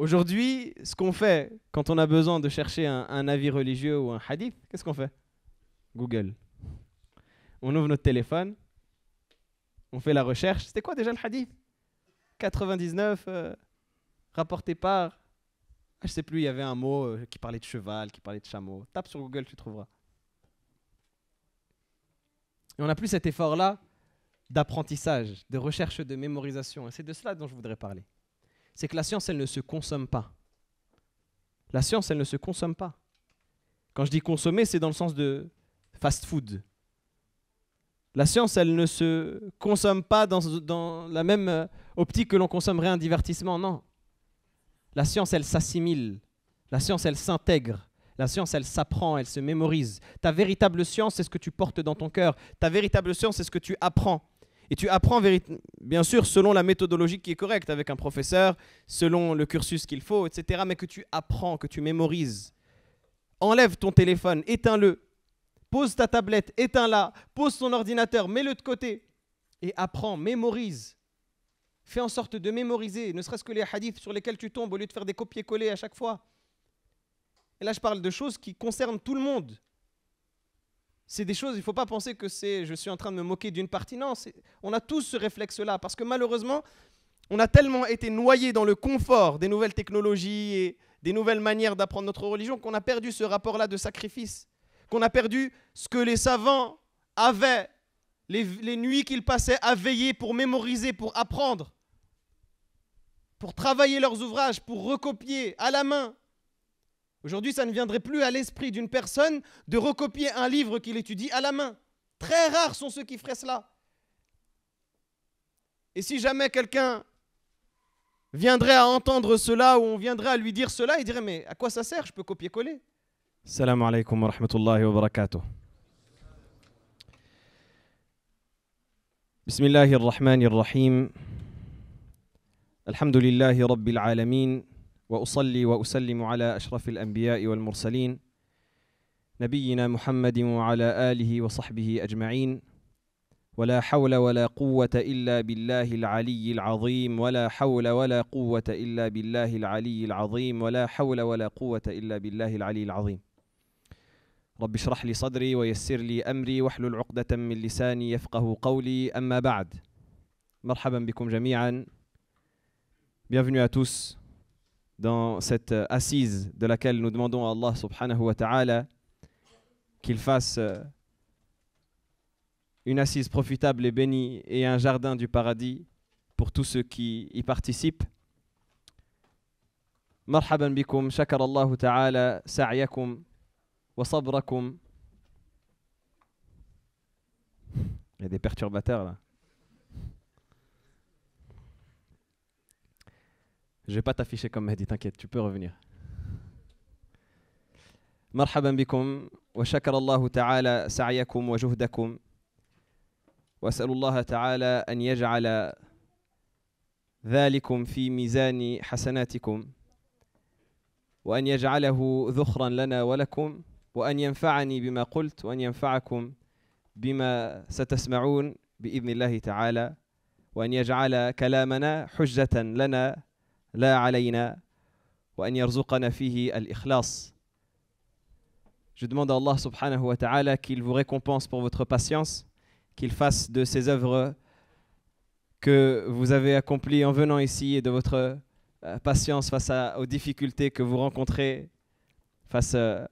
Aujourd'hui, ce qu'on fait quand on a besoin de chercher un, avis religieux ou un hadith, qu'est-ce qu'on fait Google. On ouvre notre téléphone, on fait la recherche. C'était quoi déjà le hadith 99, euh, rapporté par. Je ah, je sais plus, il y avait un mot euh, qui parlait de cheval, qui parlait de chameau. Tape sur Google, tu trouveras. Et on n'a plus cet effort-là d'apprentissage, de recherche, de mémorisation. Et c'est de cela dont je voudrais parler c'est que la science, elle ne se consomme pas. La science, elle ne se consomme pas. Quand je dis consommer, c'est dans le sens de fast-food. La science, elle ne se consomme pas dans, dans la même euh, optique que l'on consommerait un divertissement, non. La science, elle s'assimile. La science, elle s'intègre. La science, elle s'apprend, elle se mémorise. Ta véritable science, c'est ce que tu portes dans ton cœur. Ta véritable science, c'est ce que tu apprends. Et tu apprends, bien sûr, selon la méthodologie qui est correcte, avec un professeur, selon le cursus qu'il faut, etc. Mais que tu apprends, que tu mémorises. Enlève ton téléphone, éteins-le. Pose ta tablette, éteins-la. Pose ton ordinateur, mets-le de côté. Et apprends, mémorise. Fais en sorte de mémoriser, ne serait-ce que les hadiths sur lesquels tu tombes, au lieu de faire des copier-coller à chaque fois. Et là, je parle de choses qui concernent tout le monde c'est des choses, il ne faut pas penser que c'est je suis en train de me moquer d'une partie. Non, on a tous ce réflexe-là parce que malheureusement, on a tellement été noyé dans le confort des nouvelles technologies et des nouvelles manières d'apprendre notre religion qu'on a perdu ce rapport-là de sacrifice, qu'on a perdu ce que les savants avaient, les nuits qu'ils passaient à veiller pour mémoriser, pour apprendre, pour travailler leurs ouvrages, pour recopier à la main. Aujourd'hui, ça ne viendrait plus à l'esprit d'une personne de recopier un livre qu'il étudie à la main. Très rares sont ceux qui feraient cela. Et si jamais quelqu'un viendrait à entendre cela ou on viendrait à lui dire cela, il dirait Mais à quoi ça sert Je peux copier-coller. Salam wa wa واصلي واسلم على اشرف الانبياء والمرسلين نبينا محمد وعلى اله وصحبه اجمعين ولا حول ولا قوه الا بالله العلي العظيم ولا حول ولا قوه الا بالله العلي العظيم ولا حول ولا قوه الا بالله العلي العظيم رب اشرح لي صدري ويسر لي امري واحلل عقده من لساني يفقه قولي اما بعد مرحبا بكم جميعا Bienvenue à tous dans cette euh, assise de laquelle nous demandons à Allah subhanahu wa ta'ala qu'il fasse euh, une assise profitable et bénie et un jardin du paradis pour tous ceux qui y participent. مرحبا بكم شكر الله تعالى سعيكم وصبركم Il y a des perturbateurs là. Je vais pas t'afficher comme Mehdi, t'inquiète, tu peux revenir. مرحبا بكم وشكر الله تعالى سعيكم وجهدكم واسال الله تعالى ان يجعل ذلكم في ميزان حسناتكم وان يجعله ذخرا لنا ولكم وان ينفعني بما قلت وان ينفعكم بما ستسمعون باذن الله تعالى وان يجعل كلامنا حجه لنا Je demande à Allah subhanahu wa ta'ala qu'il vous récompense pour votre patience, qu'il fasse de ces œuvres que vous avez accomplies en venant ici et de votre euh, patience face aux difficultés que vous rencontrez, face euh,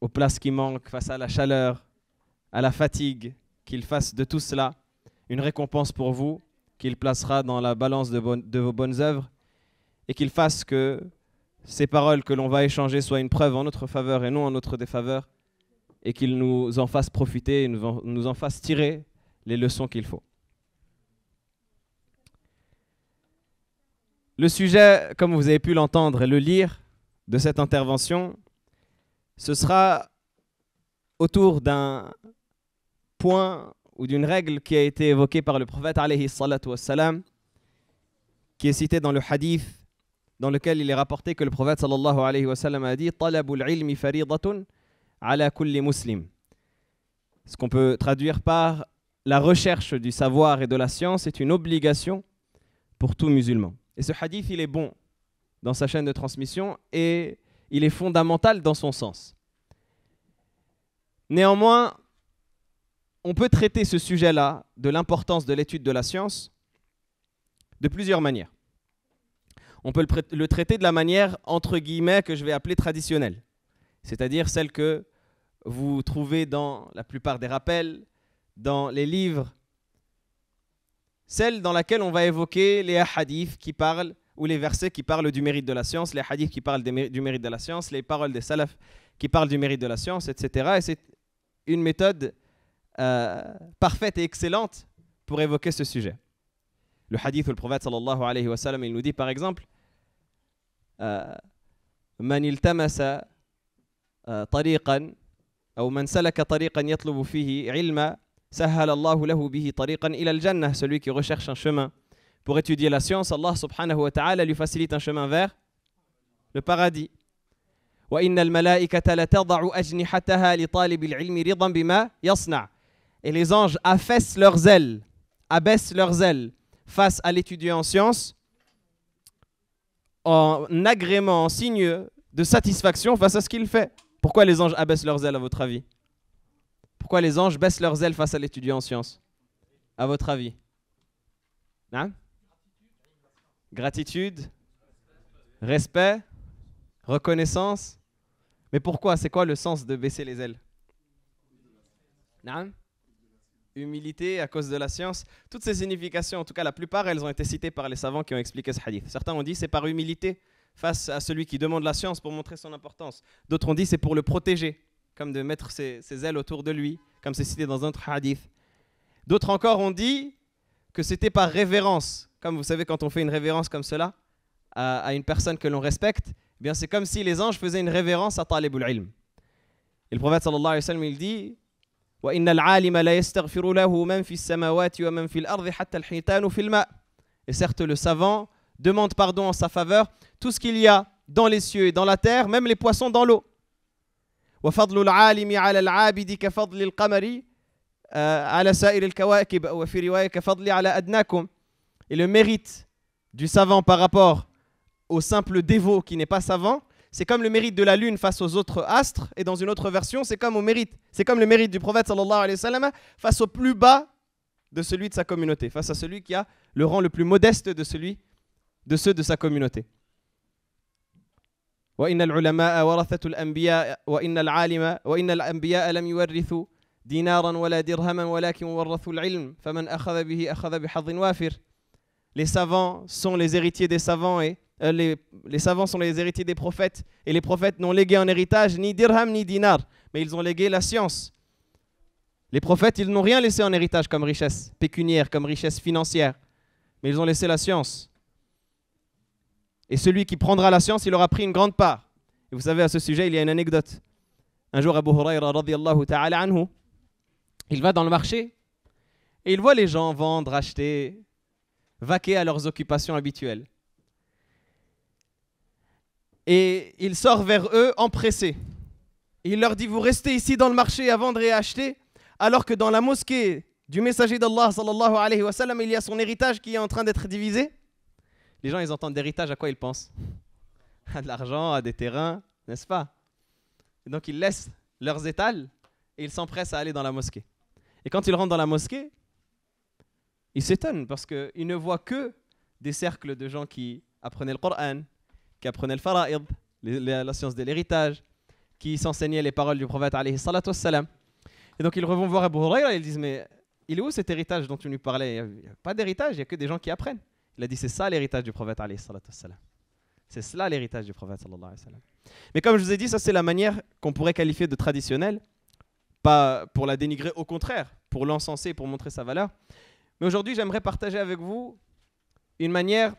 aux places qui manquent, face à la chaleur, à la fatigue, qu'il fasse de tout cela une récompense pour vous, qu'il placera dans la balance de vos bonnes œuvres et qu'il fasse que ces paroles que l'on va échanger soient une preuve en notre faveur et non en notre défaveur, et qu'il nous en fasse profiter et nous en fasse tirer les leçons qu'il faut. Le sujet, comme vous avez pu l'entendre et le lire de cette intervention, ce sera autour d'un point ou d'une règle qui a été évoquée par le prophète qui est cité dans le hadith dans lequel il est rapporté que le prophète sallallahu alayhi wa sallam a dit Talabul muslim. Ce qu'on peut traduire par la recherche du savoir et de la science est une obligation pour tout musulman. Et ce hadith, il est bon dans sa chaîne de transmission et il est fondamental dans son sens. Néanmoins, on peut traiter ce sujet-là de l'importance de l'étude de la science de plusieurs manières on peut le, traiter de la manière, entre guillemets, que je vais appeler traditionnelle, c'est-à-dire celle que vous trouvez dans la plupart des rappels, dans les livres, celle dans laquelle on va évoquer les hadiths qui parlent, ou les versets qui parlent du mérite de la science, les hadiths qui parlent du mérite de la science, les paroles des salafs qui parlent du mérite de la science, etc. Et c'est une méthode euh, parfaite et excellente pour évoquer ce sujet. Le hadith où le prophète sallallahu alayhi wa sallam, il nous dit par exemple من التمس طريقا أو من سلك طريقا يطلب فيه علما سهل الله له به طريقا إلى الجنة celui qui recherche un chemin pour étudier la science Allah سبحانه وتعالى lui facilite un chemin vers le paradis وإن الملائكة لتضع أجنحتها لطالب العلم رضا بما يصنع et les anges affaissent leurs ailes abaissent leurs ailes face à l'étudiant en science en agrément, en signe de satisfaction face à ce qu'il fait. Pourquoi les anges abaissent leurs ailes, à votre avis Pourquoi les anges baissent leurs ailes face à l'étudiant en sciences À votre avis hein Gratitude Respect Reconnaissance Mais pourquoi C'est quoi le sens de baisser les ailes non hein humilité, à cause de la science. Toutes ces significations, en tout cas la plupart, elles ont été citées par les savants qui ont expliqué ce hadith. Certains ont dit c'est par humilité face à celui qui demande la science pour montrer son importance. D'autres ont dit c'est pour le protéger, comme de mettre ses, ailes autour de lui, comme c'est cité dans un autre hadith. D'autres encore ont dit que c'était par révérence, comme vous savez quand on fait une révérence comme cela à, une personne que l'on respecte, eh bien c'est comme si les anges faisaient une révérence à Talibul Ilm. Et le prophète sallallahu alayhi wa sallam, il dit et certes, le savant demande pardon en sa faveur tout ce qu'il y a dans les cieux et dans la terre, même les poissons dans l'eau. Et le mérite du savant par rapport au simple dévot qui n'est pas savant, c'est comme le mérite de la lune face aux autres astres, et dans une autre version, c'est comme au mérite, c'est comme le mérite du prophète sallallahu alayhi wa sallam, face au plus bas de celui de sa communauté, face à celui qui a le rang le plus modeste de celui de ceux de sa communauté. Les savants sont les héritiers des savants et euh, les, savants sont les héritiers des prophètes, et les prophètes n'ont légué en héritage ni dirham ni dinar, mais ils ont légué la science. Les prophètes, ils n'ont rien laissé en héritage comme richesse pécuniaire, comme richesse financière, mais ils ont laissé la science. Et celui qui prendra la science, il aura pris une grande part. Et vous savez, à ce sujet, il y a une anecdote. Un jour, Abu Huraira, il va dans le marché et il voit les gens vendre, acheter, vaquer à leurs occupations habituelles. Et il sort vers eux empressé. Il leur dit, vous restez ici dans le marché à vendre et à acheter, alors que dans la mosquée du messager d'Allah, sallallahu il y a son héritage qui est en train d'être divisé. Les gens, ils entendent d'héritage, à quoi ils pensent À de l'argent, à des terrains, n'est-ce pas Donc ils laissent leurs étals et ils s'empressent à aller dans la mosquée. Et quand ils rentrent dans la mosquée, ils s'étonnent parce qu'ils ne voient que des cercles de gens qui apprenaient le Coran, qui apprenait le fara'id, la science de l'héritage, qui s'enseignait les paroles du prophète alayhi Et donc ils revont voir Abu Huraira et ils disent Mais il est où cet héritage dont tu nous parlais Il n'y a pas d'héritage, il n'y a que des gens qui apprennent. Il a dit C'est ça l'héritage du prophète alayhi C'est cela l'héritage du prophète sallallahu alayhi Mais comme je vous ai dit, ça c'est la manière qu'on pourrait qualifier de traditionnelle, pas pour la dénigrer, au contraire, pour l'encenser, pour montrer sa valeur. Mais aujourd'hui, j'aimerais partager avec vous une manière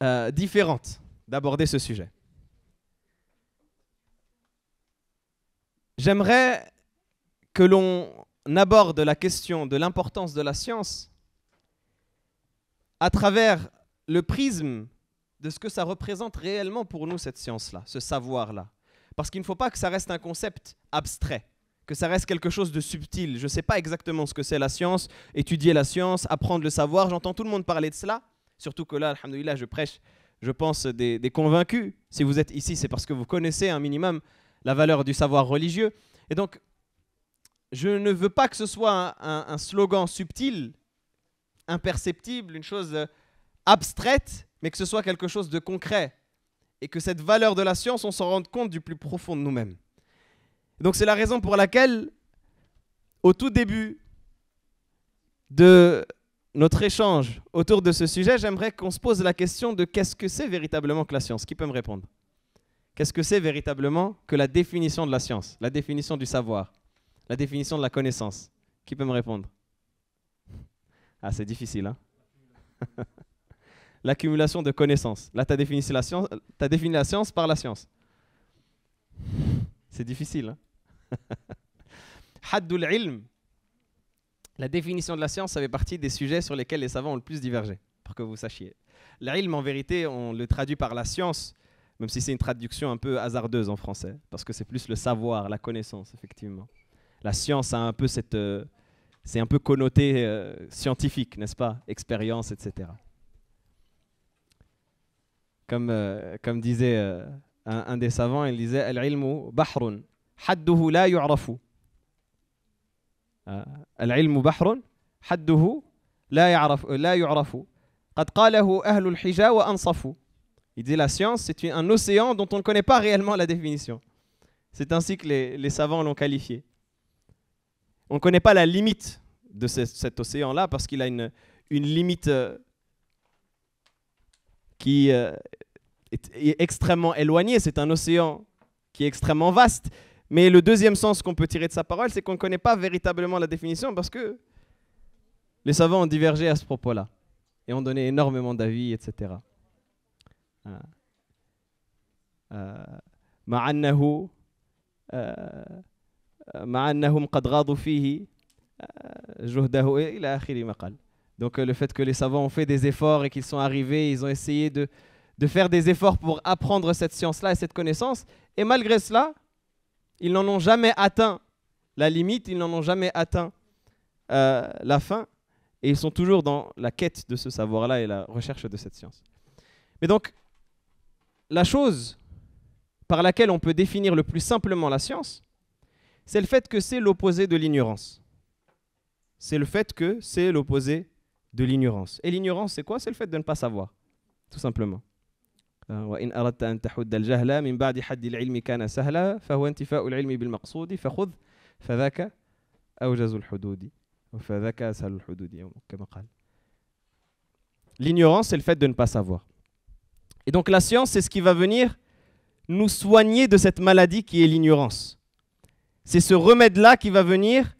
euh, différentes d'aborder ce sujet. J'aimerais que l'on aborde la question de l'importance de la science à travers le prisme de ce que ça représente réellement pour nous, cette science-là, ce savoir-là. Parce qu'il ne faut pas que ça reste un concept abstrait, que ça reste quelque chose de subtil. Je ne sais pas exactement ce que c'est la science, étudier la science, apprendre le savoir, j'entends tout le monde parler de cela. Surtout que là, alhamdoulilah, je prêche, je pense, des, convaincus. Si vous êtes ici, c'est parce que vous connaissez un minimum la valeur du savoir religieux. Et donc, je ne veux pas que ce soit un slogan subtil, imperceptible, une chose euh, abstraite, mais que ce soit quelque chose de concret. Et que cette valeur de la science, on s'en rende compte du plus profond de nous-mêmes. Donc c'est la raison pour laquelle, au tout début de notre échange autour de ce sujet, j'aimerais qu'on se pose la question de qu'est-ce que c'est véritablement que la science Qui peut me répondre Qu'est-ce que c'est véritablement que la définition de la science, la définition du savoir, la définition de la connaissance Qui peut me répondre Ah, c'est difficile, hein L'accumulation de connaissances. Là, tu as, défini la science par la science. C'est difficile. Hein? Haddul la définition de la science, avait partie des sujets sur lesquels les savants ont le plus divergé, pour que vous sachiez. L'ilm, en vérité, on le traduit par la science, même si c'est une traduction un peu hasardeuse en français, parce que c'est plus le savoir, la connaissance, effectivement. La science a un peu cette... Euh, c'est un peu connoté euh, scientifique, n'est-ce pas Expérience, etc. Comme, euh, comme disait un, des savants, il disait « Al-ilmu bahrun, hadduhu la yu'rafu » Il dit la science, c'est un océan dont on ne connaît pas réellement la définition. C'est ainsi que les, les savants l'ont qualifié. On ne connaît pas la limite de cet océan-là parce qu'il a une, une limite euh, qui euh, est extrêmement éloignée. C'est un océan qui est extrêmement vaste. Mais le deuxième sens qu'on peut tirer de sa parole, c'est qu'on ne connaît pas véritablement la définition parce que les savants ont divergé à ce propos-là et ont donné énormément d'avis, etc. Euh, euh, euh, Donc le fait que les savants ont fait des efforts et qu'ils sont arrivés, ils ont essayé de, de faire des efforts pour apprendre cette science-là et cette connaissance. Et malgré cela, ils n'en ont jamais atteint la limite, ils n'en ont jamais atteint euh, la fin, et ils sont toujours dans la quête de ce savoir-là et la recherche de cette science. Mais donc, la chose par laquelle on peut définir le plus simplement la science, c'est le fait que c'est l'opposé de l'ignorance. C'est le fait que c'est l'opposé de l'ignorance. Et l'ignorance, c'est quoi C'est le fait de ne pas savoir, tout simplement. L'ignorance, c'est le fait de ne pas savoir. Et donc la science, c'est ce qui va venir nous soigner de cette maladie qui est l'ignorance. C'est ce remède-là qui va venir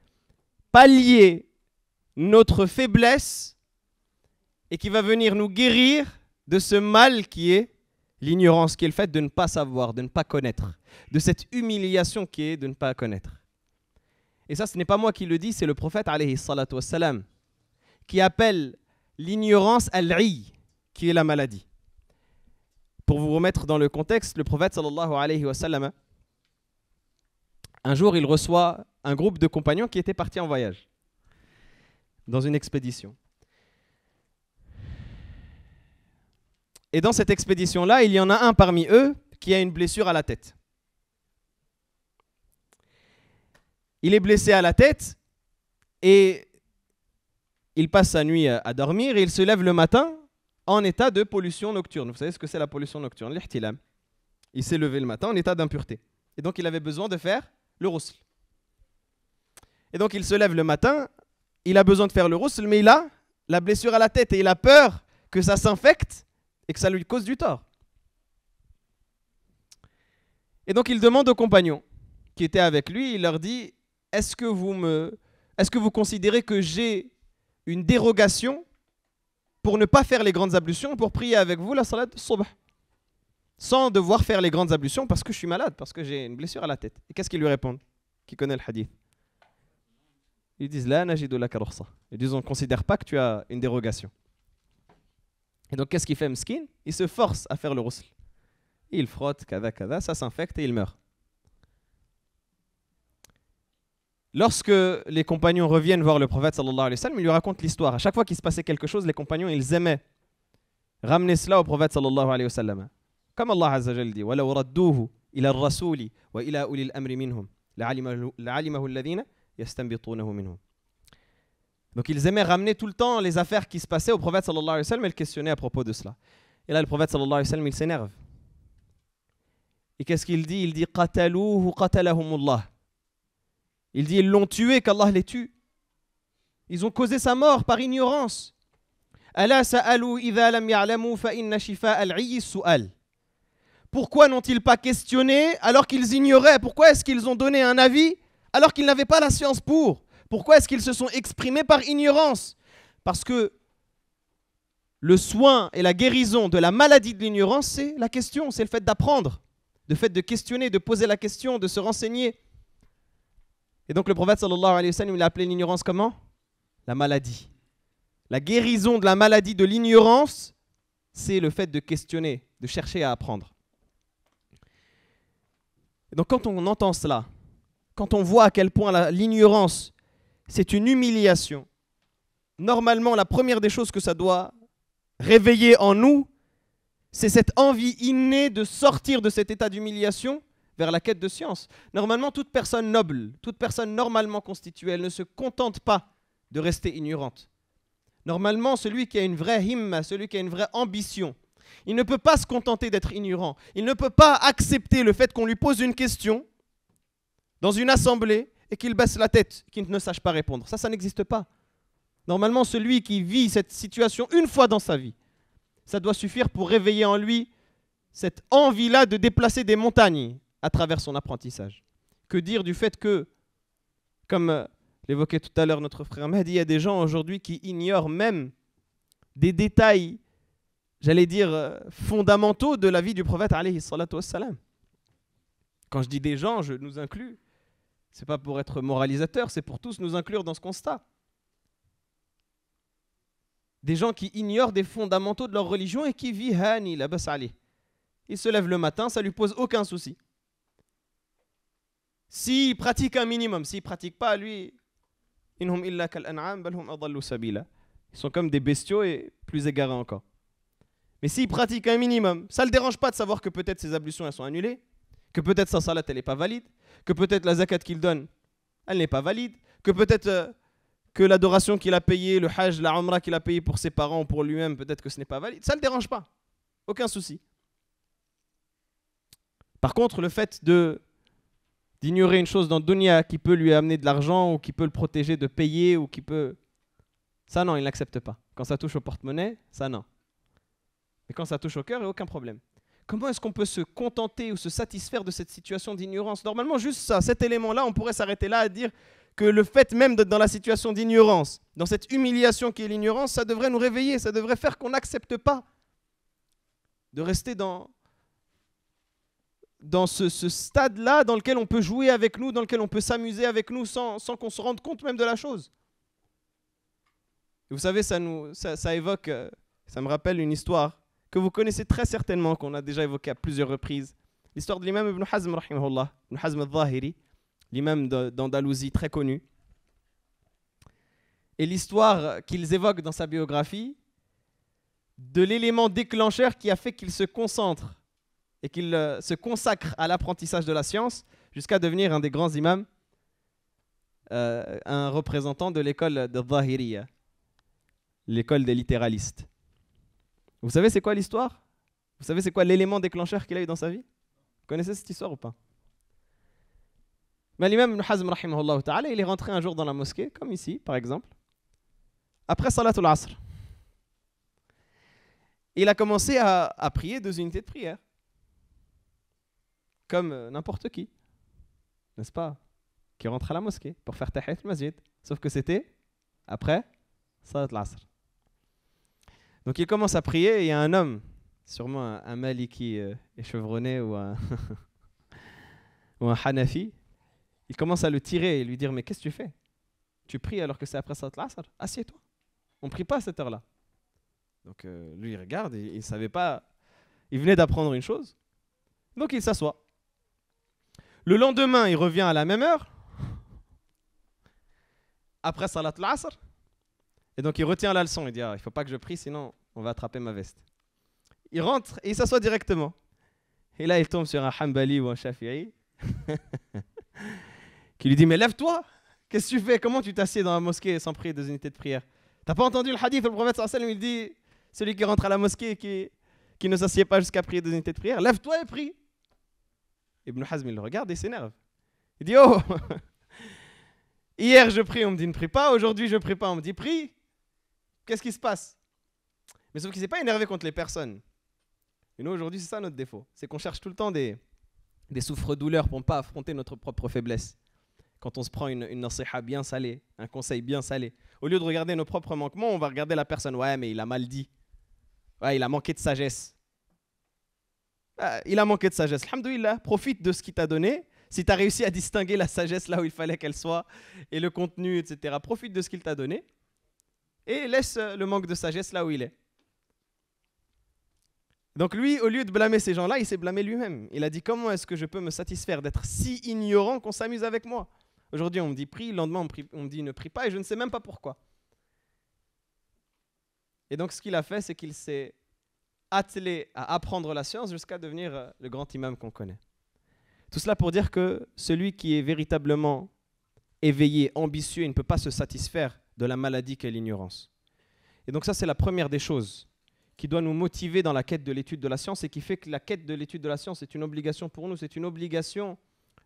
pallier notre faiblesse et qui va venir nous guérir de ce mal qui est L'ignorance qui est le fait de ne pas savoir, de ne pas connaître. De cette humiliation qui est de ne pas connaître. Et ça, ce n'est pas moi qui le dis, c'est le prophète wassalam, qui appelle l'ignorance al-i, qui est la maladie. Pour vous remettre dans le contexte, le prophète sallallahu alayhi un jour, il reçoit un groupe de compagnons qui étaient partis en voyage, dans une expédition. Et dans cette expédition-là, il y en a un parmi eux qui a une blessure à la tête. Il est blessé à la tête et il passe sa nuit à dormir et il se lève le matin en état de pollution nocturne. Vous savez ce que c'est la pollution nocturne L'ihtilam. Il s'est levé le matin en état d'impureté. Et donc il avait besoin de faire le roussel. Et donc il se lève le matin, il a besoin de faire le roussel, mais il a la blessure à la tête et il a peur que ça s'infecte et que ça lui cause du tort. Et donc il demande aux compagnons qui étaient avec lui, il leur dit Est-ce que vous me est-ce que vous considérez que j'ai une dérogation pour ne pas faire les grandes ablutions pour prier avec vous la salade subh sans devoir faire les grandes ablutions parce que je suis malade, parce que j'ai une blessure à la tête. Et qu'est-ce qu'ils lui répondent Qui connaît le hadith Ils disent la Ils disent on ne considère pas que tu as une dérogation. Et donc, qu'est-ce qu'il fait, Mskin Il se force à faire le roussel. Il frotte, kada, kada, ça s'infecte et il meurt. Lorsque les compagnons reviennent voir le prophète, sallallahu alayhi wa sallam, ils lui raconte l'histoire. À chaque fois qu'il se passait quelque chose, les compagnons, ils aimaient ramener cela au prophète, sallallahu alayhi wa sallam. Comme Allah Azza wa dit, وَلَوْ رَدُّوهُ إِلَى الرَّسُولِ وَإِلَى أُولِي الْأَمْرِ مِنْهُمْ لَعَلِمَهُ الَّذِينَ يَسْتَنْبِطُونَهُ مِنْهُمْ donc ils aimaient ramener tout le temps les affaires qui se passaient au prophète sallallahu alayhi wa sallam et le questionner à propos de cela. Et là le prophète sallallahu alayhi wa sallam il s'énerve. Et qu'est-ce qu'il dit Il dit qataluhu qatalahumullah. Il dit ils l'ont tué qu'Allah les tue. Ils ont causé sa mort par ignorance. Pourquoi n'ont-ils pas questionné alors qu'ils ignoraient Pourquoi est-ce qu'ils ont donné un avis alors qu'ils n'avaient pas la science pour pourquoi est-ce qu'ils se sont exprimés par ignorance Parce que le soin et la guérison de la maladie de l'ignorance, c'est la question, c'est le fait d'apprendre, le fait de questionner, de poser la question, de se renseigner. Et donc le prophète sallallahu alayhi wa sallam, il a appelé l'ignorance comment La maladie. La guérison de la maladie de l'ignorance, c'est le fait de questionner, de chercher à apprendre. Et donc quand on entend cela, quand on voit à quel point l'ignorance c'est une humiliation. Normalement, la première des choses que ça doit réveiller en nous, c'est cette envie innée de sortir de cet état d'humiliation vers la quête de science. Normalement, toute personne noble, toute personne normalement constituée, elle ne se contente pas de rester ignorante. Normalement, celui qui a une vraie himma, celui qui a une vraie ambition, il ne peut pas se contenter d'être ignorant. Il ne peut pas accepter le fait qu'on lui pose une question dans une assemblée et qu'il baisse la tête, qu'il ne sache pas répondre. Ça, ça n'existe pas. Normalement, celui qui vit cette situation une fois dans sa vie, ça doit suffire pour réveiller en lui cette envie-là de déplacer des montagnes à travers son apprentissage. Que dire du fait que, comme euh, l'évoquait tout à l'heure notre frère Mahdi, il y a des gens aujourd'hui qui ignorent même des détails, j'allais dire, euh, fondamentaux de la vie du prophète. Quand je dis des gens, je nous inclus. C'est pas pour être moralisateur, c'est pour tous nous inclure dans ce constat. Des gens qui ignorent des fondamentaux de leur religion et qui vivent Hani, la Il se lèvent le matin, ça ne lui pose aucun souci. S'il pratique un minimum, s'il pratique pas, lui, hum ils sont comme des bestiaux et plus égarés encore. Mais s'il pratique un minimum, ça ne le dérange pas de savoir que peut-être ses ablutions elles sont annulées que peut-être sa salat elle n'est pas valide, que peut-être la zakat qu'il donne, elle n'est pas valide, que peut-être euh, que l'adoration qu'il a payée, le hajj, la ramra qu'il a payée pour ses parents ou pour lui-même, peut-être que ce n'est pas valide. Ça ne le dérange pas. Aucun souci. Par contre, le fait de d'ignorer une chose dans Dunya qui peut lui amener de l'argent ou qui peut le protéger de payer ou qui peut... Ça non, il n'accepte pas. Quand ça touche au porte-monnaie, ça non. Mais quand ça touche au cœur, il aucun problème. Comment est-ce qu'on peut se contenter ou se satisfaire de cette situation d'ignorance Normalement, juste ça, cet élément-là, on pourrait s'arrêter là à dire que le fait même d'être dans la situation d'ignorance, dans cette humiliation qui est l'ignorance, ça devrait nous réveiller, ça devrait faire qu'on n'accepte pas de rester dans, dans ce, stade-là dans lequel on peut jouer avec nous, dans lequel on peut s'amuser avec nous sans, qu'on se rende compte même de la chose. vous savez, ça, nous, ça évoque, euh, ça me rappelle une histoire que vous connaissez très certainement, qu'on a déjà évoqué à plusieurs reprises. L'histoire de l'imam Ibn Hazm, Ibn Hazm al l'imam d'Andalousie très connu. Et l'histoire qu'ils évoquent dans sa biographie de l'élément déclencheur qui a fait qu'il se concentre et qu'il euh, se consacre à l'apprentissage de la science jusqu'à devenir un des grands imams, euh, un représentant de l'école de Zahiriya, l'école des littéralistes. Vous savez c'est quoi l'histoire Vous savez c'est quoi l'élément déclencheur qu'il a eu dans sa vie Vous connaissez cette histoire ou pas Mais l'imam Ibn Hazm, il est rentré un jour dans la mosquée, comme ici par exemple, après Salatul Asr. Il a commencé à, prier deux unités de prière, comme euh, n'importe qui, n'est-ce pas Qui rentre à la mosquée pour faire Tahit al-masjid. Sauf que c'était après Salat asr donc il commence à prier et il y a un homme, sûrement un, mali Maliki est euh, échevronné ou un, Hanafi, il commence à le tirer et lui dire Mais qu'est-ce que tu fais Tu pries alors que c'est après Salat l'Asr Assieds-toi. On ne prie pas à cette heure-là. Donc euh, lui, il regarde, il ne savait pas. Il venait d'apprendre une chose. Donc il s'assoit. Le lendemain, il revient à la même heure, après Salat l'Asr. Et donc il retient la leçon. Il dit ah, Il faut pas que je prie, sinon on va attraper ma veste. Il rentre et il s'assoit directement. Et là, il tombe sur un Hanbali ou un Shafi'i qui lui dit Mais lève-toi Qu'est-ce que tu fais Comment tu t'assieds dans la mosquée sans prier deux unités de prière T'as pas entendu le hadith Le prophète sallam, il dit Celui qui rentre à la mosquée et qui, ne s'assied pas jusqu'à prier deux unités de prière, lève-toi et prie Ibn Hazm, il le regarde et s'énerve. Il dit Oh Hier, je prie, on me dit ne prie pas. Aujourd'hui, je prie pas, on me dit prie. Qu'est-ce qui se passe mais sauf qu'il s'est pas énervé contre les personnes. Et nous, aujourd'hui, c'est ça notre défaut. C'est qu'on cherche tout le temps des, des souffres-douleurs pour ne pas affronter notre propre faiblesse. Quand on se prend une, une bien salée, un conseil bien salé, au lieu de regarder nos propres manquements, on va regarder la personne. Ouais, mais il a mal dit. Ouais, il a manqué de sagesse. Ah, il a manqué de sagesse. Alhamdoulilah, profite de ce qu'il t'a donné. Si tu as réussi à distinguer la sagesse là où il fallait qu'elle soit et le contenu, etc., profite de ce qu'il t'a donné et laisse euh, le manque de sagesse là où il est. Donc lui, au lieu de blâmer ces gens-là, il s'est blâmé lui-même. Il a dit, comment est-ce que je peux me satisfaire d'être si ignorant qu'on s'amuse avec moi Aujourd'hui, on me dit prie, le lendemain, on, me dit ne prie pas, et je ne sais même pas pourquoi. Et donc, ce qu'il a fait, c'est qu'il s'est attelé à apprendre la science jusqu'à devenir euh, le grand imam qu'on connaît. Tout cela pour dire que celui qui est véritablement éveillé, ambitieux, il ne peut pas se satisfaire de la maladie qu'est l'ignorance. Et donc ça, c'est la première des choses qui doit nous motiver dans la quête de l'étude de la science et qui fait que la quête de l'étude de la science est une obligation pour nous, c'est une obligation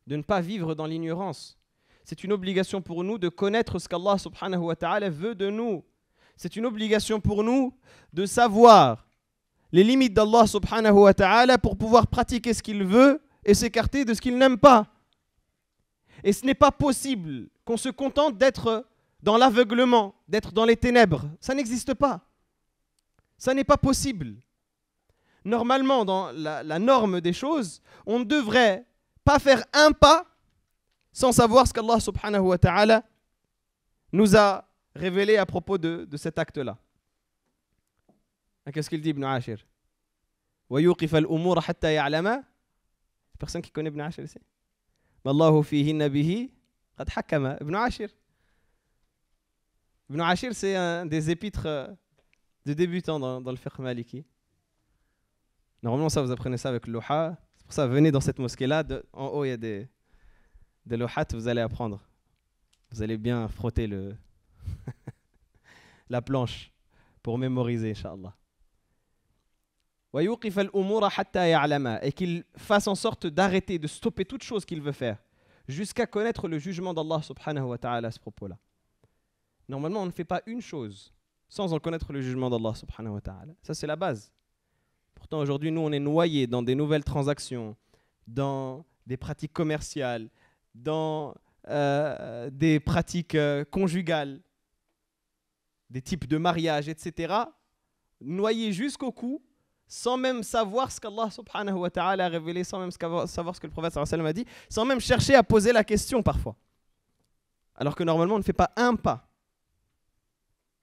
de ne pas vivre dans l'ignorance. C'est une obligation pour nous de connaître ce qu'Allah subhanahu wa ta'ala veut de nous. C'est une obligation pour nous de savoir les limites d'Allah subhanahu wa ta'ala pour pouvoir pratiquer ce qu'il veut et s'écarter de ce qu'il n'aime pas. Et ce n'est pas possible qu'on se contente d'être dans l'aveuglement, d'être dans les ténèbres. Ça n'existe pas. Ça n'est pas possible. Normalement, dans la, norme des choses, on ne devrait pas faire un pas sans savoir ce qu'Allah subhanahu wa ta'ala nous a révélé à propos de, de cet acte-là. Ah, qu'est-ce qu'il dit Ibn Ashir Personne qui connaît Ibn Ashir ici Ibn Ashir. Ibn Ashir, c'est un des épîtres euh, de débutants dans, le fiqh maliki. Normalement, ça, vous apprenez ça avec le loha. C'est pour ça, venez dans cette mosquée-là. En haut, il y a des, des vous allez apprendre. Vous allez bien frotter le la planche pour mémoriser, Inch'Allah. Et qu'il fasse en sorte d'arrêter, de stopper toute chose qu'il veut faire, jusqu'à connaître le jugement d'Allah subhanahu wa ta'ala à ce propos-là. Normalement, on ne fait pas une chose sans en connaître le jugement d'Allah subhanahu wa ta'ala. Ça, c'est la base. Pourtant, aujourd'hui, nous, on est noyés dans des nouvelles transactions, dans des pratiques commerciales, dans euh, des pratiques euh, conjugales, des types de mariage, etc. Noyés jusqu'au cou, sans même savoir ce qu'Allah subhanahu wa ta'ala a révélé, sans même savoir ce que le prophète sallam a dit, sans même chercher à poser la question parfois. Alors que normalement, on ne fait pas un pas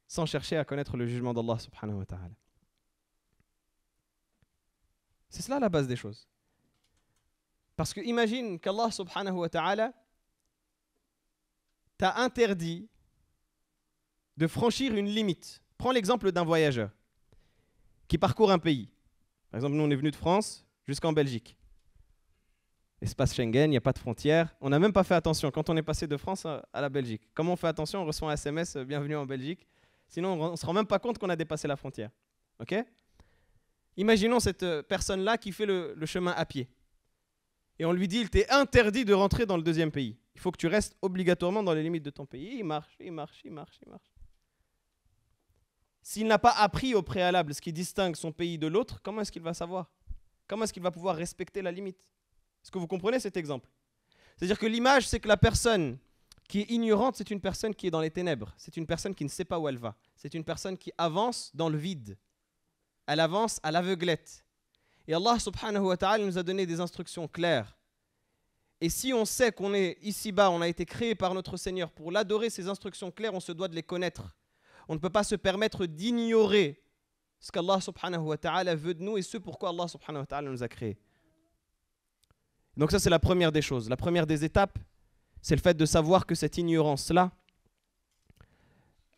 sans chercher à connaître le jugement d'Allah subhanahu wa ta'ala. C'est cela la base des choses. Parce que imagine qu'Allah subhanahu wa ta'ala t'a interdit de franchir une limite. Prends l'exemple d'un voyageur qui parcourt un pays. Par exemple, nous, on est venu de France jusqu'en Belgique. Espace Schengen, il n'y a pas de frontières. On n'a même pas fait attention. Quand on est passé de France à la Belgique, comment on fait attention On reçoit un SMS euh, Bienvenue en Belgique. Sinon, on ne se rend même pas compte qu'on a dépassé la frontière. OK Imaginons cette euh, personne-là qui fait le, le, chemin à pied. Et on lui dit, il t'est interdit de rentrer dans le deuxième pays. Il faut que tu restes obligatoirement dans les limites de ton pays. Il marche, il marche, il marche, il marche. S'il n'a pas appris au préalable ce qui distingue son pays de l'autre, comment est-ce qu'il va savoir Comment est-ce qu'il va pouvoir respecter la limite Est-ce que vous comprenez cet exemple C'est-à-dire que l'image, c'est que la personne qui est ignorante, c'est une personne qui est dans les ténèbres, c'est une personne qui ne sait pas où elle va, c'est une personne qui avance dans le vide, elle avance à l'aveuglette. Et Allah subhanahu wa ta'ala nous a donné des instructions claires. Et si on sait qu'on est ici-bas, on a été créé par notre Seigneur pour l'adorer, ces instructions claires, on se doit de les connaître. On ne peut pas se permettre d'ignorer ce qu'Allah subhanahu wa ta'ala veut de nous et ce pourquoi Allah subhanahu wa ta'ala nous a créés. Donc ça c'est la première des choses, la première des étapes, c'est le fait de savoir que cette ignorance-là,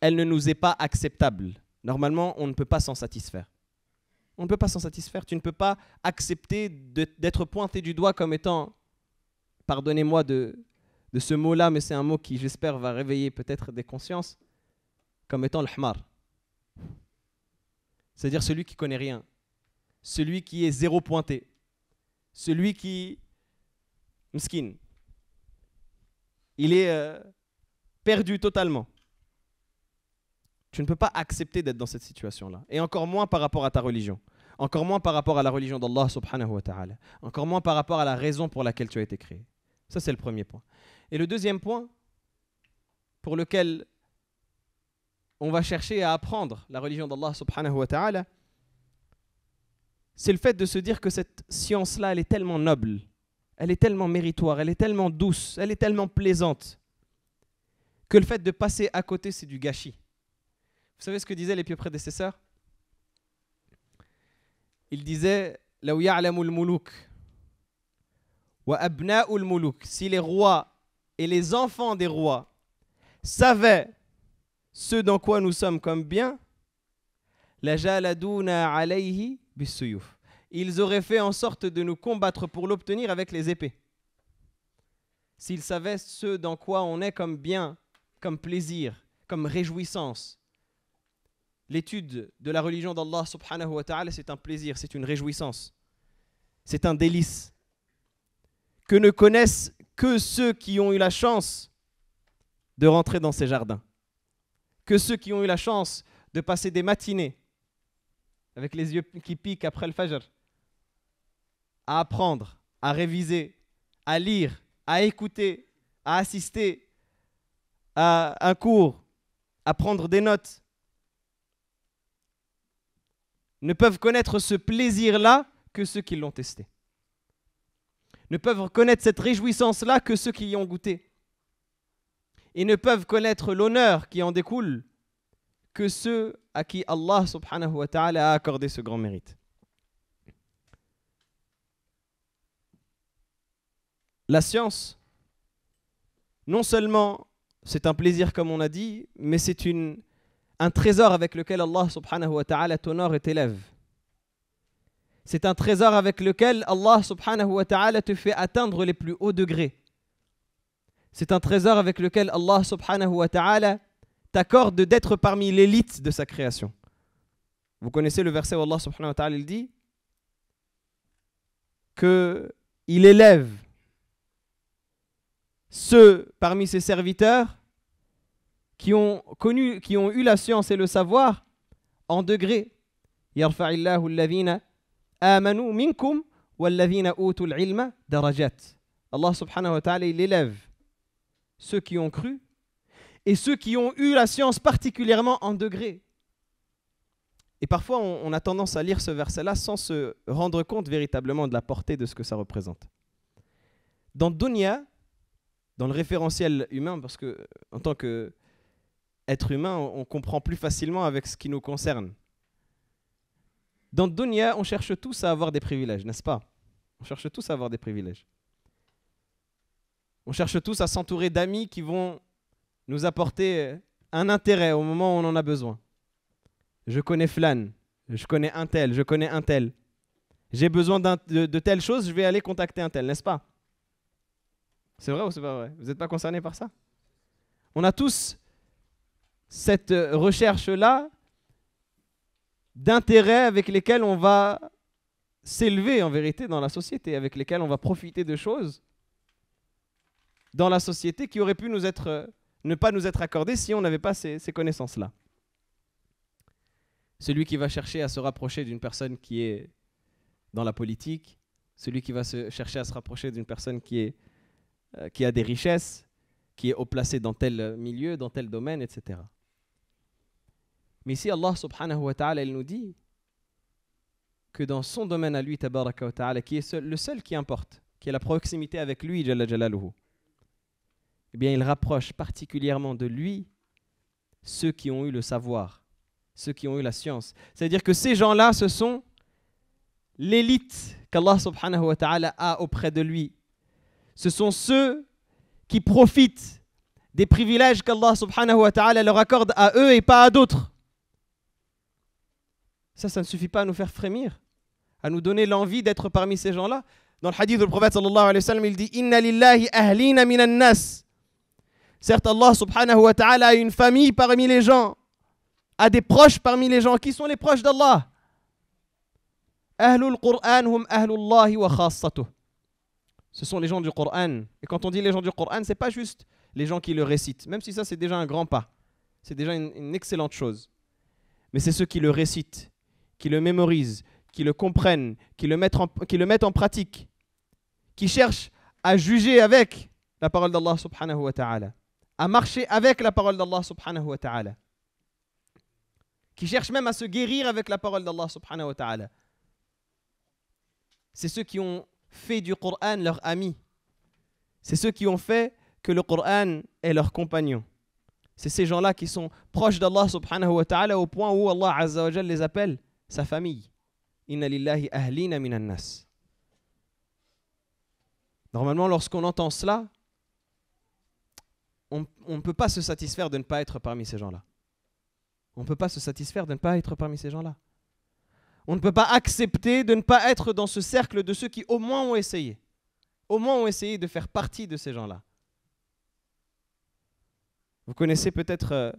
elle ne nous est pas acceptable. Normalement, on ne peut pas s'en satisfaire. On ne peut pas s'en satisfaire. Tu ne peux pas accepter d'être pointé du doigt comme étant, pardonnez-moi de, ce mot-là, mais c'est un mot qui, j'espère, va réveiller peut-être des consciences, comme étant le C'est-à-dire celui qui connaît rien, celui qui est zéro pointé, celui qui, mskin, il est euh, perdu totalement. Tu ne peux pas accepter d'être dans cette situation-là. Et encore moins par rapport à ta religion. Encore moins par rapport à la religion d'Allah subhanahu wa ta'ala. Encore moins par rapport à la raison pour laquelle tu as été créé. Ça, c'est le premier point. Et le deuxième point, pour lequel on va chercher à apprendre la religion d'Allah subhanahu wa ta'ala, c'est le fait de se dire que cette science-là, elle est tellement noble elle est tellement méritoire, elle est tellement douce, elle est tellement plaisante, que le fait de passer à côté, c'est du gâchis. Vous savez ce que disaient les pieux prédécesseurs Ils disaient wa Si les rois et les enfants des rois savaient ce dans quoi nous sommes comme bien, la jaladuna alayhi ils auraient fait en sorte de nous combattre pour l'obtenir avec les épées. S'ils savaient ce dans quoi on est comme bien, comme plaisir, comme réjouissance. L'étude de la religion d'Allah subhanahu wa ta'ala, c'est un plaisir, c'est une réjouissance, c'est un délice. Que ne connaissent que ceux qui ont eu la chance de rentrer dans ces jardins, que ceux qui ont eu la chance de passer des matinées avec les yeux qui piquent après le fajr, à apprendre, à réviser, à lire, à écouter, à assister à un cours, à prendre des notes, ne peuvent connaître ce plaisir-là que ceux qui l'ont testé. Ne peuvent connaître cette réjouissance-là que ceux qui y ont goûté. Et ne peuvent connaître l'honneur qui en découle que ceux à qui Allah subhanahu wa ta'ala a accordé ce grand mérite. La science, non seulement c'est un plaisir comme on a dit, mais c'est une, un trésor avec lequel Allah subhanahu wa ta'ala t'honore et t'élève. C'est un trésor avec lequel Allah subhanahu wa ta'ala te fait atteindre les plus hauts degrés. C'est un trésor avec lequel Allah subhanahu wa ta'ala t'accorde d'être parmi l'élite de sa création. Vous connaissez le verset où Allah subhanahu wa ta'ala dit que il élève ceux parmi ses serviteurs qui ont connu, qui ont eu la science et le savoir en darajat. Allah subhanahu wa ta'ala, ceux qui ont cru et ceux qui ont eu la science particulièrement en degré Et parfois, on a tendance à lire ce verset-là sans se rendre compte véritablement de la portée de ce que ça représente. Dans Dunya, dans le référentiel humain, parce que euh, en tant que euh, être humain, on, comprend plus facilement avec ce qui nous concerne. Dans Dunya, on cherche tous à avoir des privilèges, n'est-ce pas On cherche tous à avoir des privilèges. On cherche tous à s'entourer d'amis qui vont nous apporter euh, un intérêt au moment où on en a besoin. Je connais Flan, je connais un tel, je connais un tel. J'ai besoin de, de telle chose, je vais aller contacter un tel, n'est-ce pas c'est vrai ou c'est pas vrai Vous n'êtes pas concerné par ça On a tous cette euh, recherche-là d'intérêts avec lesquels on va s'élever en vérité dans la société, avec lesquels on va profiter de choses dans la société qui auraient pu euh, ne pas nous être accordées si on n'avait pas ces, connaissances-là. Celui qui va chercher à se rapprocher d'une personne qui est dans la politique, celui qui va chercher à se rapprocher d'une personne qui est euh, qui a des richesses, qui est au placé dans tel milieu, dans tel domaine, etc. Mais ici, Allah subhanahu wa ta'ala, il nous dit que dans son domaine à lui, tabaraka wa ta'ala, qui est le seul qui importe, qui est la proximité avec lui, jalla jalaluhu, eh bien, il rapproche particulièrement de lui ceux qui ont eu le savoir, ceux qui ont eu la science. C'est-à-dire que ces gens-là, ce sont l'élite qu'Allah subhanahu wa ta'ala a auprès de lui, ce sont ceux qui profitent des privilèges qu'Allah subhanahu wa ta'ala leur accorde à eux et pas à d'autres. Ça, ça ne suffit pas à nous faire frémir, à nous donner l'envie d'être parmi ces gens-là. Dans le hadith du prophète sallallahu alayhi wa sallam, il dit « Inna lillahi ahlina minan nas » Certes, Allah subhanahu wa ta'ala a une famille parmi les gens, a des proches parmi les gens. Qui sont les proches d'Allah Ahlul Qur'an hum ahlullahi wa khassatuh ce sont les gens du Coran. Et quand on dit les gens du Coran, n'est pas juste les gens qui le récitent, même si ça c'est déjà un grand pas, c'est déjà une, excellente chose. Mais c'est ceux qui le récitent, qui le mémorisent, qui le comprennent, qui le mettent en, qui le en pratique, qui cherchent à juger avec la parole d'Allah subhanahu wa ta'ala, à marcher avec la parole d'Allah subhanahu wa ta'ala, qui cherchent même à se guérir avec la parole d'Allah subhanahu wa ta'ala. C'est ceux qui ont fait du Coran leur ami. C'est ceux qui ont fait que le Coran est leur compagnon. C'est ces gens-là qui sont proches d'Allah subhanahu wa ta'ala au point où Allah azza wa les appelle sa famille. nas. Normalement, lorsqu'on entend cela, on ne peut pas se satisfaire de ne pas être parmi ces gens-là. On ne peut pas se satisfaire de ne pas être parmi ces gens-là. On ne peut pas accepter de ne pas être dans ce cercle de ceux qui au moins ont essayé. Au moins ont essayé de faire partie de ces gens-là. Vous connaissez peut-être euh,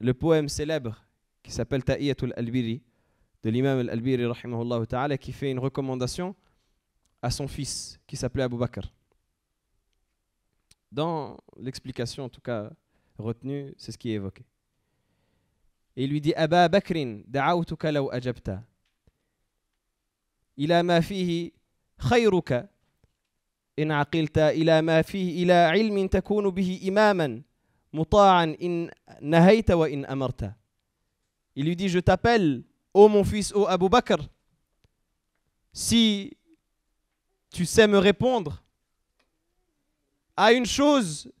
le poème célèbre qui s'appelle Ta'iyatul Albiri de l'imam Al-Albiri ta'ala qui fait une recommandation à son fils qui s'appelait Abu Bakr. Dans l'explication en tout cas retenue, c'est ce qui est évoqué. Et il lui dit Aba Bakrin, da'autuka law ajabta. Ila ma fihi khayruka in aqilta ila ila ilmin takunu bihi imaman muta'an in nahayta wa in amarta. Il lui dit Je t'appelle, ô mon fils, ô Abu Bakr, si tu sais me répondre à une chose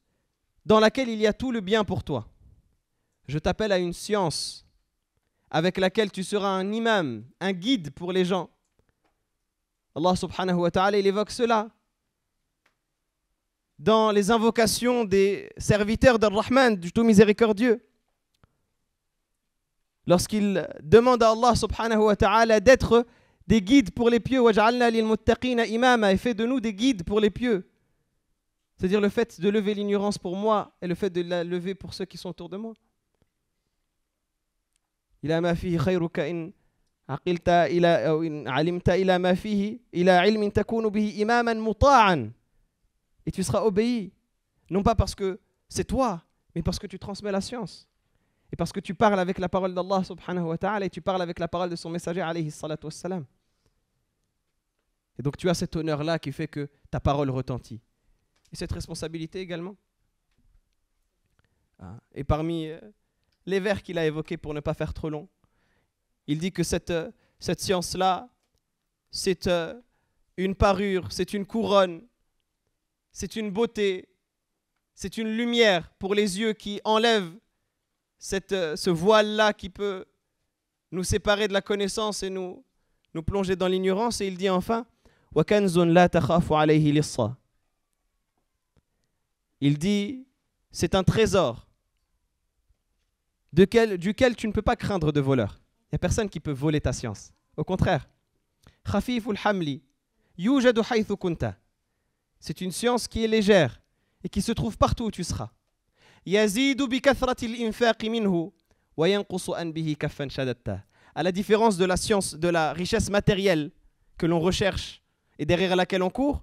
dans laquelle il y a tout le bien pour toi je t'appelle à une science avec laquelle tu seras un imam, un guide pour les gens. Allah subhanahu wa ta'ala, évoque cela dans les invocations des serviteurs dar rahman du tout miséricordieux. Lorsqu'il demande à Allah subhanahu wa ta'ala d'être des guides pour les pieux, imam a fait de nous des guides pour les pieux. C'est-à-dire le fait de lever l'ignorance pour moi et le fait de la lever pour ceux qui sont autour de moi. إلى خيرك et tu seras obéi non pas parce que c'est toi mais parce que tu transmets la science et parce que tu parles avec la parole d'Allah subhanahu wa ta'ala et tu parles avec la parole de son messager alayhi salatu wassalam et donc tu as cet honneur là qui fait que ta parole retentit et cette responsabilité également ah. et parmi euh, les vers qu'il a évoqués pour ne pas faire trop long. Il dit que cette, euh, cette science-là, c'est euh, une parure, c'est une couronne, c'est une beauté, c'est une lumière pour les yeux qui enlève cette, euh, ce voile-là qui peut nous séparer de la connaissance et nous, nous plonger dans l'ignorance. Et il dit enfin, il dit, c'est un trésor duquel tu ne peux pas craindre de voleur. Il n'y a personne qui peut voler ta science. Au contraire. C'est une science qui est légère et qui se trouve partout où tu seras. À la différence de la science, de la richesse matérielle que l'on recherche et derrière laquelle on court,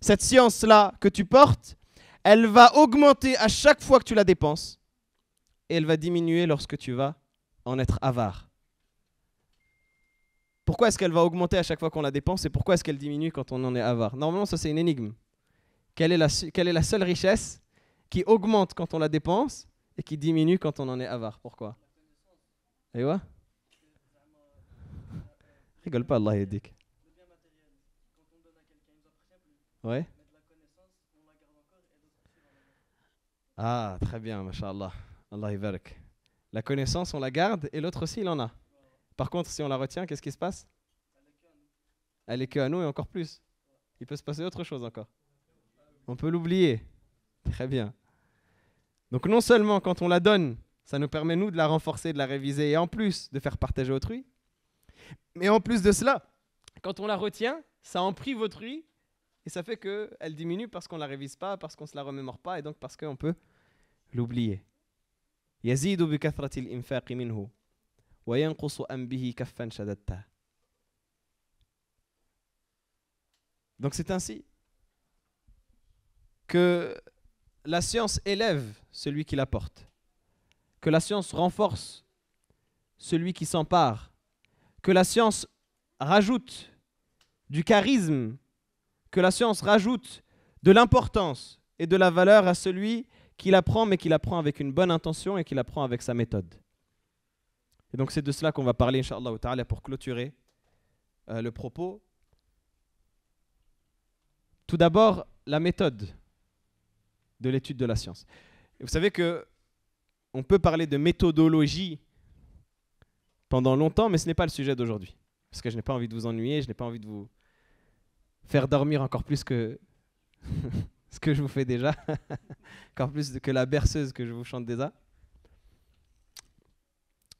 cette science-là que tu portes, elle va augmenter à chaque fois que tu la dépenses et elle va diminuer lorsque tu vas en être avare. Pourquoi est-ce qu'elle va augmenter à chaque fois qu'on la dépense et pourquoi est-ce qu'elle diminue quand on en est avare Normalement, ça c'est une énigme. Quelle est, la, quelle est la seule richesse qui augmente quand on la dépense et qui diminue quand on en est avare Pourquoi Et eh Rigole pas, Allah dit. Ouais. Ah, très bien, mashallah. La connaissance, on la garde et l'autre aussi, il en a. Par contre, si on la retient, qu'est-ce qui se passe Elle est que à nous et encore plus. Il peut se passer autre chose encore. On peut l'oublier. Très bien. Donc non seulement quand on la donne, ça nous permet nous de la renforcer, de la réviser et en plus de faire partager autrui. Mais en plus de cela, quand on la retient, ça en prive autrui et ça fait qu'elle diminue parce qu'on ne la révise pas, parce qu'on ne se la remémore pas et donc parce qu'on peut l'oublier. Donc c'est ainsi que la science élève celui qui la porte, que la science renforce celui qui s'empare, que la science rajoute du charisme, que la science rajoute de l'importance et de la valeur à celui qu'il apprend, mais qu'il apprend avec une bonne intention et qu'il apprend avec sa méthode. Et donc c'est de cela qu'on va parler, Inch'Allah pour clôturer euh, le propos. Tout d'abord, la méthode de l'étude de la science. vous savez que on peut parler de méthodologie pendant longtemps, mais ce n'est pas le sujet d'aujourd'hui. Parce que je n'ai pas envie de vous ennuyer, je n'ai pas envie de vous faire dormir encore plus que ce que je vous fais déjà, encore plus que la berceuse que je vous chante déjà.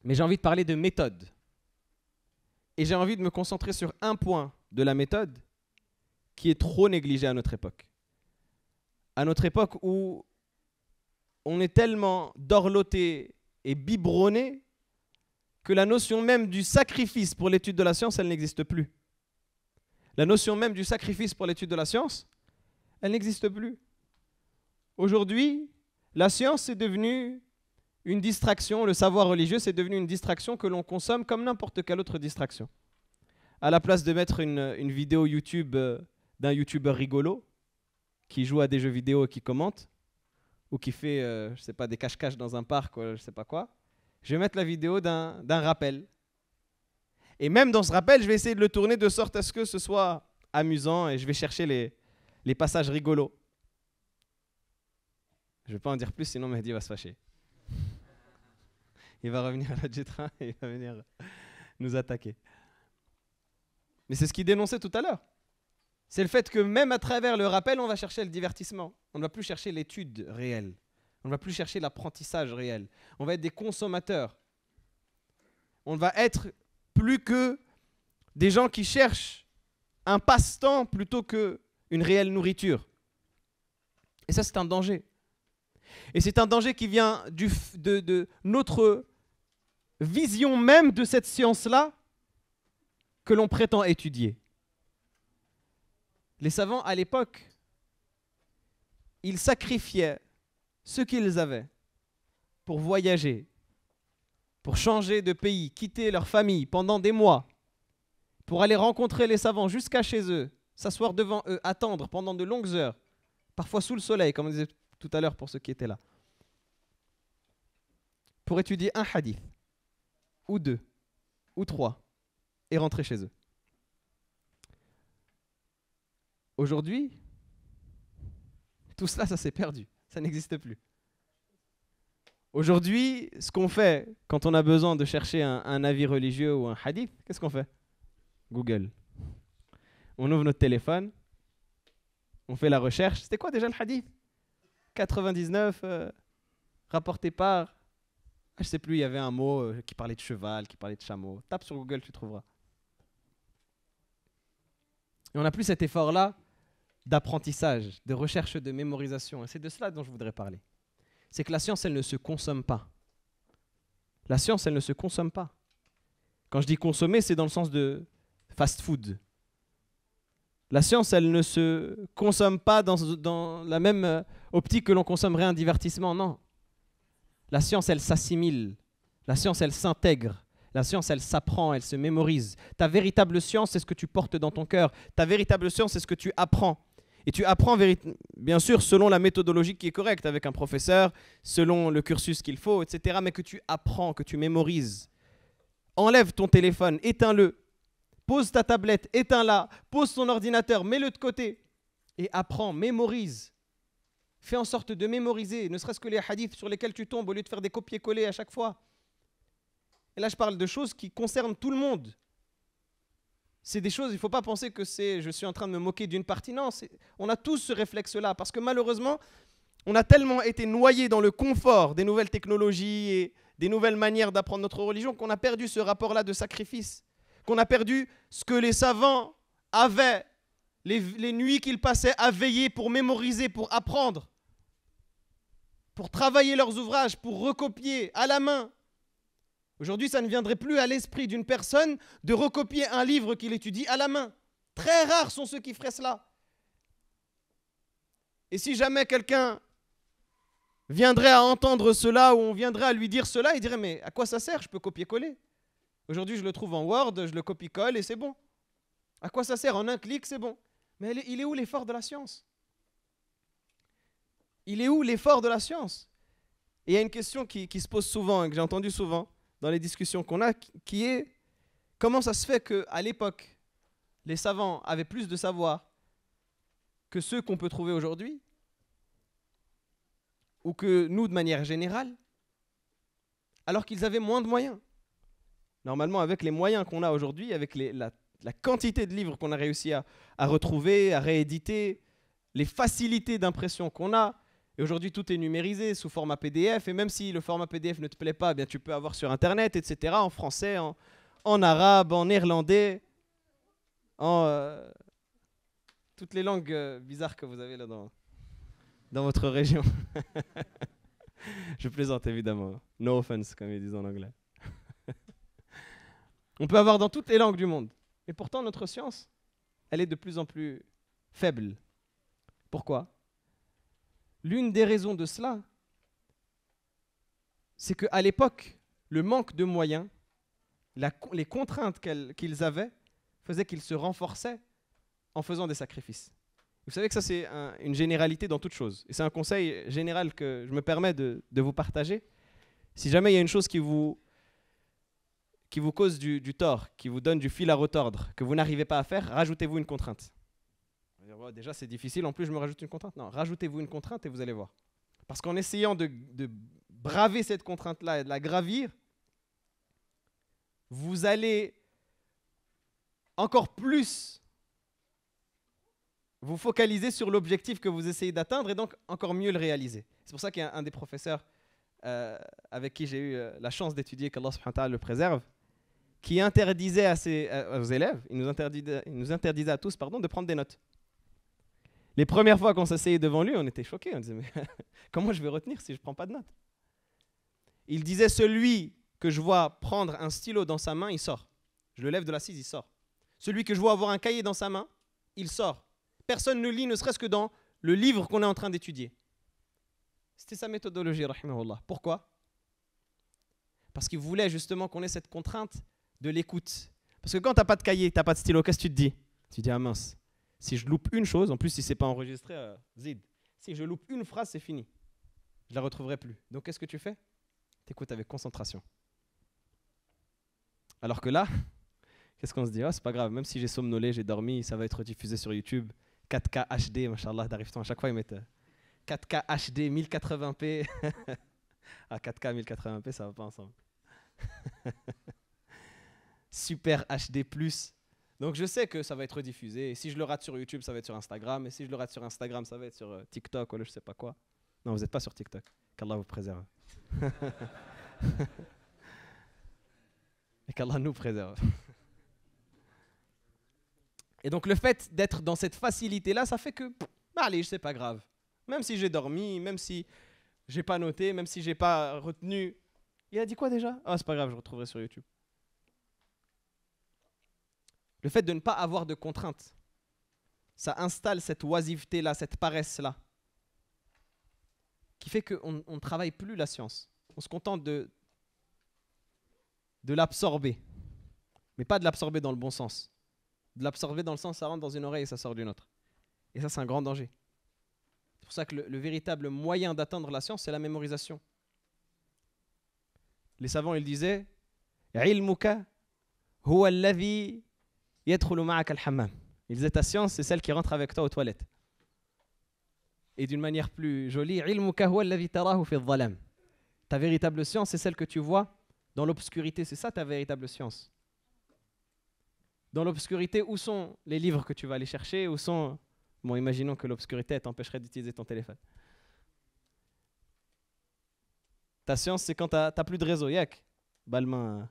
Mais j'ai envie de parler de méthode. Et j'ai envie de me concentrer sur un point de la méthode qui est trop négligé à notre époque. À notre époque où on est tellement dorloté et biberonné que la notion même du sacrifice pour l'étude de la science, elle n'existe plus. La notion même du sacrifice pour l'étude de la science, elle n'existe plus. Aujourd'hui, la science est devenue une distraction, le savoir religieux, c'est devenu une distraction que l'on consomme comme n'importe quelle autre distraction. À la place de mettre une, vidéo YouTube euh, d'un YouTubeur rigolo qui joue à des jeux vidéo et qui commente, ou qui fait, euh, je sais pas, des cache-cache dans un parc, quoi, je sais pas quoi, je vais mettre la vidéo d'un rappel. Et même dans ce rappel, je vais essayer de le tourner de sorte à ce que ce soit amusant et je vais chercher les, les passages rigolos. Je ne vais pas en dire plus, sinon Mehdi va se fâcher. il va revenir à la et il va venir nous attaquer. Mais c'est ce qu'il dénonçait tout à l'heure. C'est le fait que même à travers le rappel, on va chercher le divertissement. On ne va plus chercher l'étude réelle. On ne va plus chercher l'apprentissage réel. On va être des consommateurs. On va être plus que des gens qui cherchent un passe-temps plutôt que une réelle nourriture. Et ça, c'est un danger. Et c'est un danger qui vient de, de notre vision même de cette science-là que l'on prétend étudier. Les savants à l'époque, ils sacrifiaient ce qu'ils avaient pour voyager, pour changer de pays, quitter leur famille pendant des mois, pour aller rencontrer les savants jusqu'à chez eux, s'asseoir devant eux, attendre pendant de longues heures, parfois sous le soleil, comme on disait tout à l'heure pour ceux qui étaient là, pour étudier un hadith, ou deux, ou trois, et rentrer chez eux. Aujourd'hui, tout cela, ça s'est perdu, ça n'existe plus. Aujourd'hui, ce qu'on fait quand on a besoin de chercher un, un avis religieux ou un hadith, qu'est-ce qu'on fait Google. On ouvre notre téléphone, on fait la recherche. C'était quoi déjà le hadith 99, euh, rapporté par. Ah, je sais plus, il y avait un mot euh, qui parlait de cheval, qui parlait de chameau. Tape sur Google, tu trouveras. Et on n'a plus cet effort-là d'apprentissage, de recherche, de mémorisation. Et c'est de cela dont je voudrais parler. C'est que la science, elle ne se consomme pas. La science, elle ne se consomme pas. Quand je dis consommer, c'est dans le sens de fast-food. La science, elle ne se consomme pas dans, la même euh, optique que l'on consommerait un divertissement, non. La science, elle s'assimile. La science, elle s'intègre. La science, elle s'apprend, elle se mémorise. Ta véritable science, c'est ce que tu portes dans ton cœur. Ta véritable science, c'est ce que tu apprends. Et tu apprends, bien sûr, selon la méthodologie qui est correcte, avec un professeur, selon le cursus qu'il faut, etc. Mais que tu apprends, que tu mémorises. Enlève ton téléphone, éteins-le, Pose ta tablette, éteins-la, pose ton ordinateur, mets-le de côté et apprends, mémorise. Fais en sorte de mémoriser, ne serait-ce que les hadiths sur lesquels tu tombes au lieu de faire des copier-coller à chaque fois. Et là, je parle de choses qui concernent tout le monde. C'est des choses, il ne faut pas penser que c'est je suis en train de me moquer d'une partie. Non, on a tous ce réflexe-là parce que malheureusement, on a tellement été noyé dans le confort des nouvelles technologies et des nouvelles manières d'apprendre notre religion qu'on a perdu ce rapport-là de sacrifice qu'on a perdu ce que les savants avaient, les, nuits qu'ils passaient à veiller pour mémoriser, pour apprendre, pour travailler leurs ouvrages, pour recopier à la main. Aujourd'hui, ça ne viendrait plus à l'esprit d'une personne de recopier un livre qu'il étudie à la main. Très rares sont ceux qui feraient cela. Et si jamais quelqu'un viendrait à entendre cela ou on viendrait à lui dire cela, il dirait mais à quoi ça sert Je peux copier-coller. Aujourd'hui, je le trouve en Word, je le copie-colle et c'est bon. À quoi ça sert En un clic, c'est bon. Mais il est où l'effort de la science Il est où l'effort de la science Et il y a une question qui, qui se pose souvent et hein, que j'ai entendue souvent dans les discussions qu'on a, qui est comment ça se fait qu'à l'époque, les savants avaient plus de savoir que ceux qu'on peut trouver aujourd'hui ou que nous de manière générale, alors qu'ils avaient moins de moyens normalement, avec les moyens qu'on a aujourd'hui, avec la, quantité de livres qu'on a réussi à, retrouver, à rééditer, les facilités d'impression qu'on a, et aujourd'hui tout est numérisé sous format PDF, et même si le format PDF ne te plaît pas, eh bien tu peux avoir sur Internet, etc., en français, en, arabe, en néerlandais, en euh, toutes les langues euh, bizarres que vous avez là dans, dans votre région. Je plaisante évidemment. No offense, comme ils disent en anglais. On peut avoir dans toutes les langues du monde. Et pourtant, notre science, elle est de plus en plus faible. Pourquoi L'une des raisons de cela, c'est qu'à l'époque, le manque de moyens, les contraintes qu'ils avaient, faisaient qu'ils se renforçaient en faisant des sacrifices. Vous savez que ça, c'est une généralité dans toute chose. Et c'est un conseil général que je me permets de vous partager. Si jamais il y a une chose qui vous qui vous cause du, tort, qui vous donne du fil à retordre, que vous n'arrivez pas à faire, rajoutez-vous une contrainte. déjà, c'est difficile, en plus, je me rajoute une contrainte. Non, rajoutez-vous une contrainte et vous allez voir. Parce qu'en essayant de, braver cette contrainte-là et de la gravir, vous allez encore plus vous focaliser sur l'objectif que vous essayez d'atteindre et donc encore mieux le réaliser. C'est pour ça qu'il y a un des professeurs euh, avec qui j'ai eu euh, la chance d'étudier, qu'Allah le préserve, qui interdisait à ses, élèves, il nous, interdisait, à tous pardon, de prendre des notes. Les premières fois qu'on s'asseyait devant lui, on était choqués. On disait, mais comment je vais retenir si je ne prends pas de notes Il disait, celui que je vois prendre un stylo dans sa main, il sort. Je le lève de l'assise, il sort. Celui que je vois avoir un cahier dans sa main, il sort. Personne ne lit, ne serait-ce que dans le livre qu'on est en train d'étudier. C'était sa méthodologie, Allah. Pourquoi Parce qu'il voulait justement qu'on ait cette contrainte de l'écoute. Parce que quand t'as pas de cahier, t'as pas de stylo, qu'est-ce que tu te dis Tu te dis, ah mince, si je loupe une chose, en plus si c'est pas enregistré, euh, zid, si je loupe une phrase, c'est fini. Je la retrouverai plus. Donc qu'est-ce que tu fais écoutes avec concentration. Alors que là, qu'est-ce qu'on se dit Ah, c'est pas grave, même si j'ai somnolé, j'ai dormi, ça va être diffusé sur YouTube. 4K HD, machallah, tarrives à chaque fois, ils mettent 4K HD 1080p. ah, 4K 1080p, ça va pas ensemble. Super HD+. Donc je sais que ça va être diffusé. Et si je le rate sur YouTube, ça va être sur Instagram. Et si je le rate sur Instagram, ça va être sur euh, TikTok ou je sais pas quoi. Non, vous n'êtes pas sur TikTok. Qu'Allah vous préserve. et qu'Allah nous préserve. Et donc le fait d'être dans cette facilité-là, ça fait que, bah allez, c'est pas grave. Même si j'ai dormi, même si j'ai pas noté, même si j'ai pas retenu. Il a dit quoi déjà Ah, c'est pas grave, je retrouverai sur YouTube. Le fait de ne pas avoir de contraintes, ça installe cette oisiveté-là, cette paresse-là, qui fait qu'on ne travaille plus la science. On se contente de, de l'absorber, mais pas de l'absorber dans le bon sens. De l'absorber dans le sens, ça rentre dans une oreille et ça sort d'une autre. Et ça, c'est un grand danger. C'est pour ça que le, véritable moyen d'atteindre la science, c'est la mémorisation. Les savants, ils disaient, ilmuka huwa alladhi ils ta science, c'est celle qui rentre avec toi aux toilettes. Et d'une manière plus jolie, ta véritable science, c'est celle que tu vois dans l'obscurité. C'est ça ta véritable science. Dans l'obscurité, où sont les livres que tu vas aller chercher Où sont. Bon, imaginons que l'obscurité t'empêcherait d'utiliser ton téléphone. Ta science, c'est quand tu n'as plus de réseau. Yak, balmain.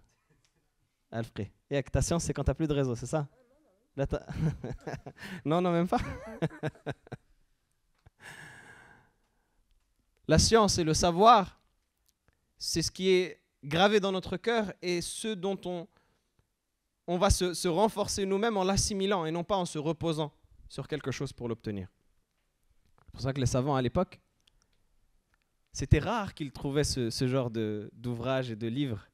Alfred. Et science, c'est quand tu n'as plus de réseau, c'est ça non, non, même pas. La science et le savoir, c'est ce qui est gravé dans notre cœur et ce dont on, on va se, renforcer nous-mêmes en l'assimilant et non pas en se reposant sur quelque chose pour l'obtenir. C'est pour ça que les savants à l'époque, c'était rare qu'ils trouvaient ce, ce genre d'ouvrages et de livres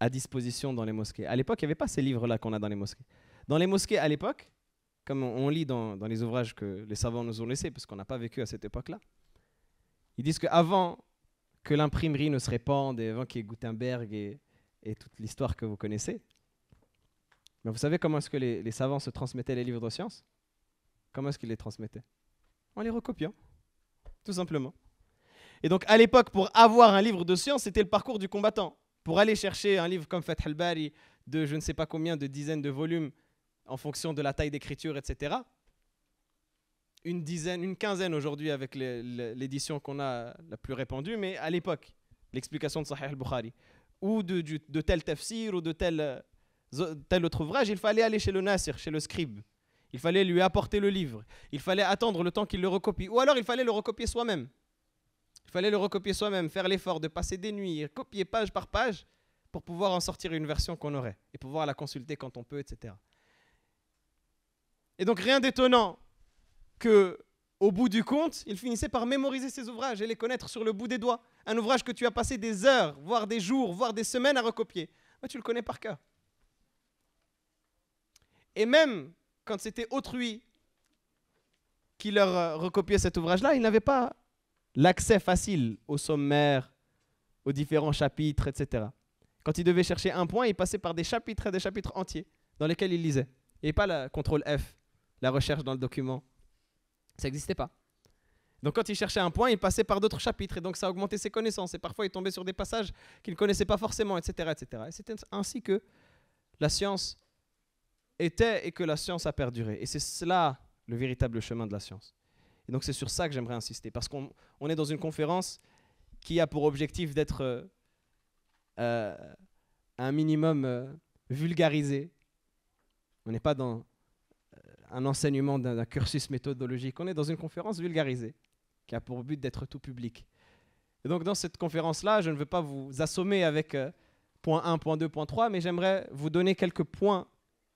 à disposition dans les mosquées. À l'époque, il n'y avait pas ces livres-là qu'on a dans les mosquées. Dans les mosquées, à l'époque, comme on lit dans, les ouvrages que les savants nous ont laissés, parce qu'on n'a pas vécu à cette époque-là, ils disent qu'avant que l'imprimerie ne se répande, et avant qu'il y ait Gutenberg et, toute l'histoire que vous connaissez, mais vous savez comment est-ce que les, les, savants se transmettaient les livres de science Comment est-ce qu'ils les transmettaient En les recopiant, tout simplement. Et donc à l'époque, pour avoir un livre de science, c'était le parcours du combattant. Pour aller chercher un livre comme Fath al-Bari de je ne sais pas combien de dizaines de volumes en fonction de la taille d'écriture, etc., une dizaine, une quinzaine aujourd'hui avec l'édition qu'on a la plus répandue, mais à l'époque, l'explication de Sahih al-Bukhari, ou de, tel tafsir, ou de tel, euh, tel autre ouvrage, il fallait aller chez le nasir, chez le scribe. Il fallait lui apporter le livre. Il fallait attendre le temps qu'il le recopie. Ou alors il fallait le recopier soi-même. Il fallait le recopier soi-même, faire l'effort de passer des nuits, copier page par page pour pouvoir en sortir une version qu'on aurait et pouvoir la consulter quand on peut, etc. Et donc rien d'étonnant que au bout du compte, il finissait par mémoriser ses ouvrages et les connaître sur le bout des doigts. Un ouvrage que tu as passé des heures, voire des jours, voire des semaines à recopier, Moi, bah, tu le connais par cœur. Et même quand c'était autrui qui leur euh, recopiait cet ouvrage-là, il n'avait pas l'accès facile au sommaire, aux différents chapitres, etc. Quand il devait chercher un point, il passait par des chapitres et des chapitres entiers dans lesquels il lisait. Et pas la contrôle F, la recherche dans le document. Ça n'existait pas. Donc quand il cherchait un point, il passait par d'autres chapitres et donc ça augmentait ses connaissances. Et parfois, il tombait sur des passages qu'il ne connaissait pas forcément, etc. etc. Et c'était ainsi que la science était et que la science a perduré. Et c'est cela le véritable chemin de la science. Et donc c'est sur ça que j'aimerais insister, parce qu'on est dans une conférence qui a pour objectif d'être euh, euh, un minimum euh, vulgarisé. On n'est pas dans un enseignement d'un cursus méthodologique, on est dans une conférence vulgarisée, qui a pour but d'être tout public. Et donc dans cette conférence-là, je ne veux pas vous assommer avec point 1, point 2, point 3, mais j'aimerais vous donner quelques points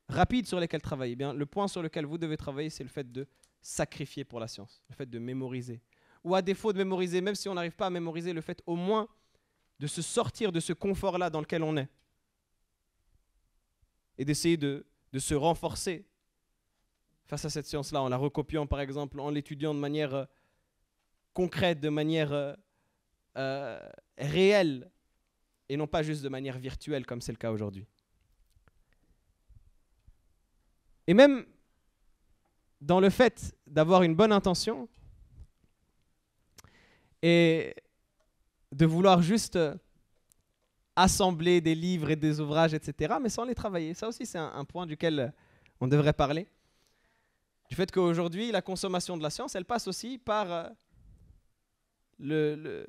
rapides sur lesquels travailler. Eh bien, le point sur lequel vous devez travailler, c'est le fait de sacrifier pour la science, le fait de mémoriser. Ou à défaut de mémoriser, même si on n'arrive pas à mémoriser, le fait au moins de se sortir de ce confort-là dans lequel on est et d'essayer de, se renforcer face à cette science-là, en la recopiant par exemple, en l'étudiant de manière euh, concrète, de manière euh, euh, réelle, et non pas juste de manière virtuelle comme c'est le cas aujourd'hui. Et même dans le fait d'avoir une bonne intention et de vouloir juste euh, assembler des livres et des ouvrages, etc., mais sans les travailler. Ça aussi, c'est un, point duquel euh, on devrait parler. Du fait qu'aujourd'hui, la consommation de la science, elle passe aussi par euh, le,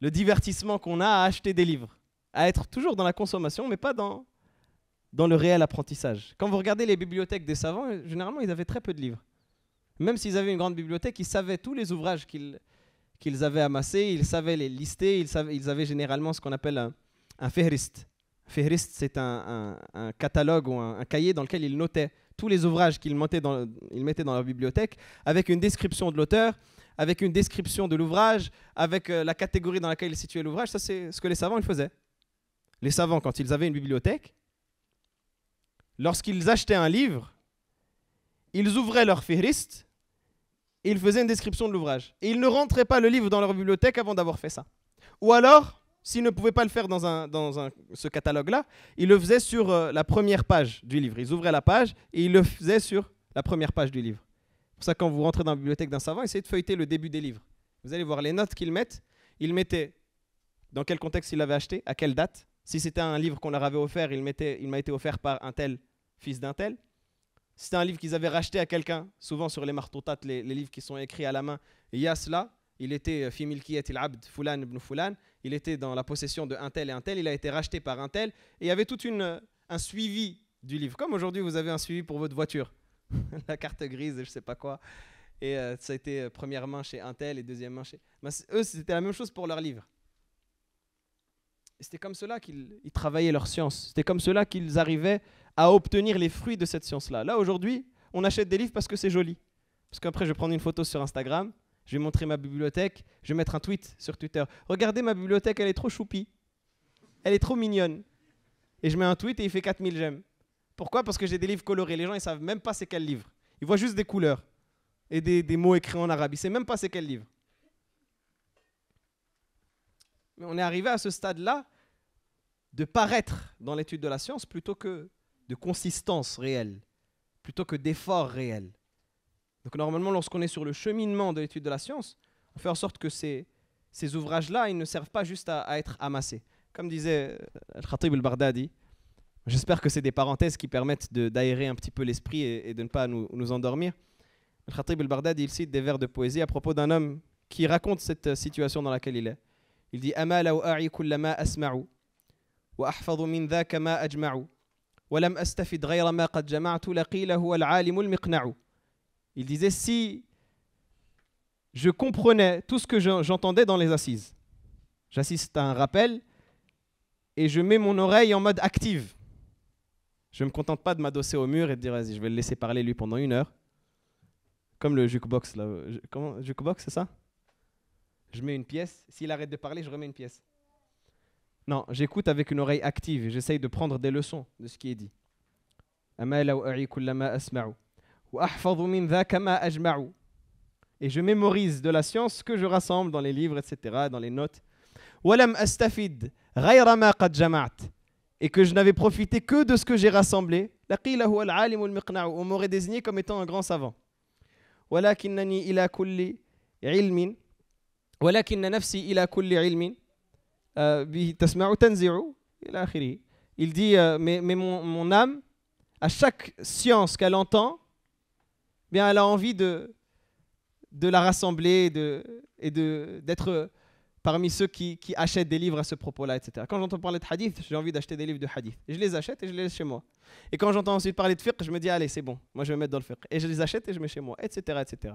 le, divertissement qu'on a à acheter des livres, à être toujours dans la consommation, mais pas dans, dans le réel apprentissage. Quand vous regardez les bibliothèques des savants, généralement, ils avaient très peu de livres. Même s'ils avaient une grande bibliothèque, ils savaient tous les ouvrages qu'ils qu'ils avaient amassés, ils savaient les lister, ils, avaient généralement ce qu'on appelle un, un féhrist. c'est un, catalogue ou un, cahier dans lequel ils notaient tous les ouvrages qu'ils mettaient dans leur bibliothèque, avec une description de l'auteur, avec une description de l'ouvrage, avec euh, la catégorie dans laquelle ils situaient l'ouvrage. Ça, c'est ce que les savants faisaient. Les savants, quand ils avaient une bibliothèque, lorsqu'ils achetaient un livre, ils ouvraient leur féhrist et ils faisaient une description de l'ouvrage. Et ils ne rentraient pas le livre dans leur bibliothèque avant d'avoir fait ça. Ou alors, s'ils ne pouvaient pas le faire dans, ce catalogue-là, ils le faisaient sur euh, la première page du livre. Ils ouvraient la page et ils le faisaient sur la première page du livre. C'est pour ça quand vous rentrez dans la bibliothèque d'un savant, essayez de feuilleter le début des livres. Vous allez voir les notes qu'ils mettent. Ils mettaient dans quel contexte ils l'avaient acheté, à quelle date. Si c'était un livre qu'on leur avait offert, il, mettait, il m'a été offert par un tel fils d'un tel. C'était un livre qu'ils avaient racheté à quelqu'un. Souvent sur les marteaux les, les, livres qui sont écrits à la main. Il y cela. Il était euh, Fimilkiyat il-Abd, Fulan ibn Fulan. Il était dans la possession de tel et un tel. Il a été racheté par un tel. Et il y avait tout euh, un suivi du livre. Comme aujourd'hui, vous avez un suivi pour votre voiture. la carte grise, je ne sais pas quoi. Et euh, ça a été premièrement chez un tel et deuxième chez. eux, c'était la même chose pour leur livre. C'était comme cela qu'ils travaillaient leur science. C'était comme cela qu'ils arrivaient à obtenir les fruits de cette science-là. Là, aujourd'hui, on achète des livres parce que c'est joli. Parce qu'après, je vais prendre une photo sur Instagram, je vais montrer ma bibliothèque, je vais mettre un tweet sur Twitter. Regardez ma bibliothèque, elle est trop choupie. Elle est trop mignonne. Et je mets un tweet et il fait 4000 j'aime. Pourquoi Parce que j'ai des livres colorés. Les gens, ils savent même pas c'est quel livre. Ils voient juste des couleurs et des, des mots écrits en arabe. Ils ne savent même pas c'est quel livre. Mais on est arrivé à ce stade-là de paraître dans l'étude de la science plutôt que de consistance réelle, plutôt que d'effort réel. Donc normalement, lorsqu'on est sur le cheminement de l'étude de la science, on fait en sorte que ces, ces ouvrages-là, ils ne servent pas juste à, être amassés. Comme disait Al-Khatib euh, al j'espère que c'est des parenthèses qui permettent d'aérer un petit peu l'esprit et, de ne pas nous, endormir. Al-Khatib al il cite des vers de poésie à propos d'un homme qui raconte cette euh, situation dans laquelle il est. Il dit Il disait si je comprenais tout ce que j'entendais dans les assises. J'assiste à un rappel et je mets mon oreille en mode active. Je ne me contente pas de m'adosser au mur et de dire vas-y, je vais le laisser parler lui pendant une heure. Comme le jukebox, là. Comment Jukebox, c'est ça je mets une pièce. S'il arrête de parler, je remets une pièce. Non, j'écoute avec une oreille active et j'essaye de prendre des leçons de ce qui est dit. Et je mémorise de la science que je rassemble dans les livres, etc., dans les notes. Et que je n'avais profité que de ce que j'ai rassemblé. On m'aurait désigné comme étant un grand savant. Il dit euh, mais, mais mon, âme, à chaque science qu'elle entend, eh bien elle a envie de, de la rassembler de, et d'être parmi ceux qui, qui, achètent des livres à ce propos-là, etc. Quand j'entends parler de hadith, j'ai envie d'acheter des livres de hadith. je les achète et je les laisse chez moi. Et quand j'entends ensuite parler de fiqh, je me dis allez c'est bon, moi je vais mettre dans le fiqh. Et je les achète et je mets chez moi, etc. etc.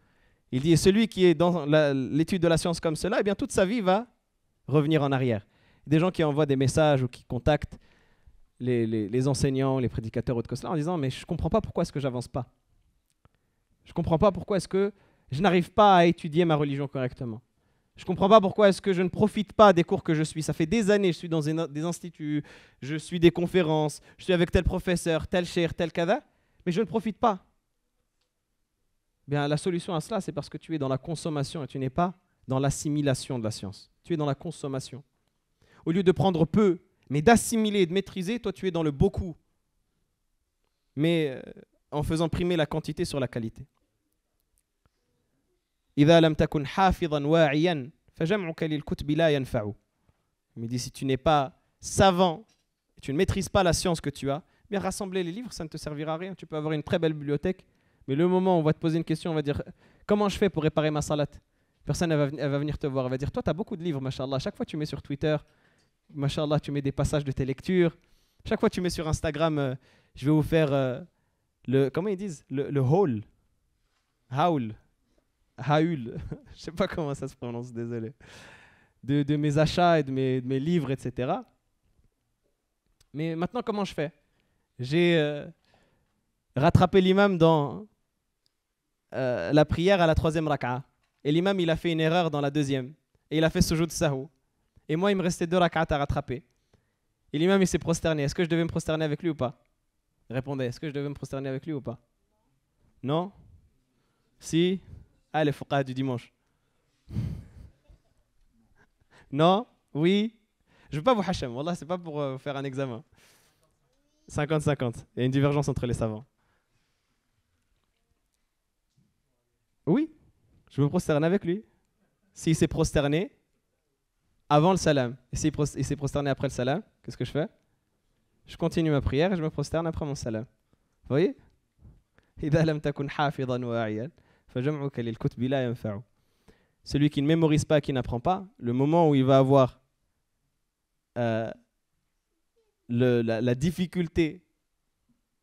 Il dit, celui qui est dans l'étude de la science comme cela, eh bien toute sa vie va revenir en arrière. Des gens qui envoient des messages ou qui contactent les, enseignants, les prédicateurs ou de cela en disant, mais je ne comprends pas pourquoi est-ce que j'avance pas. Je ne comprends pas pourquoi est-ce que je n'arrive pas à étudier ma religion correctement. Je ne comprends pas pourquoi est-ce que je ne profite pas des cours que je suis. Ça fait des années, je suis dans des instituts, je suis des conférences, je suis avec tel professeur, tel cher, tel cadavre, mais je ne profite pas la solution à cela, c'est parce que tu es dans la consommation et tu n'es pas dans l'assimilation de la science. Tu es dans la consommation. Au lieu de prendre peu, mais d'assimiler et de maîtriser, toi, tu es dans le beaucoup. Mais euh, en faisant primer la quantité sur la qualité. Il me dit si tu n'es pas savant, tu ne maîtrises pas la science que tu as, bien rassembler les livres, ça ne te servira à rien. Tu peux avoir une très belle bibliothèque, mais le moment où on va te poser une question, on va dire Comment je fais pour réparer ma salade Personne ne va, venir te voir, elle va dire Toi, tu as beaucoup de livres, machallah. Chaque fois, tu mets sur Twitter, machallah, tu mets des passages de tes lectures. Chaque fois, tu mets sur Instagram, euh, je vais vous faire euh, le. Comment ils disent Le, haul. Haul. Haul. je sais pas comment ça se prononce, désolé. De, de mes achats et de mes, livres, etc. Mais maintenant, comment je fais J'ai. Euh, rattraper l'imam dans euh, la prière à la troisième raka'a. Et l'imam, il a fait une erreur dans la deuxième. Et il a fait de sahou. Et moi, il me restait deux raka'at à rattraper. Et l'imam, il s'est prosterné. Est-ce que je devais me prosterner avec lui ou pas Il répondait, est-ce que je devais me prosterner avec lui ou pas Non Si Ah, les cas du dimanche. non Oui Je veux pas vous hachem. Wallah, c'est pas pour euh, faire un examen. 50-50. Il y a une divergence entre les savants. Oui, je me prosterne avec lui. S'il s'est prosterné avant le salam, et s'il s'est prosterné après le salam, qu'est-ce que je fais Je continue ma prière et je me prosterne après mon salam. Vous voyez celui qui ne mémorise pas, qui n'apprend pas, le moment où il va avoir euh, la difficulté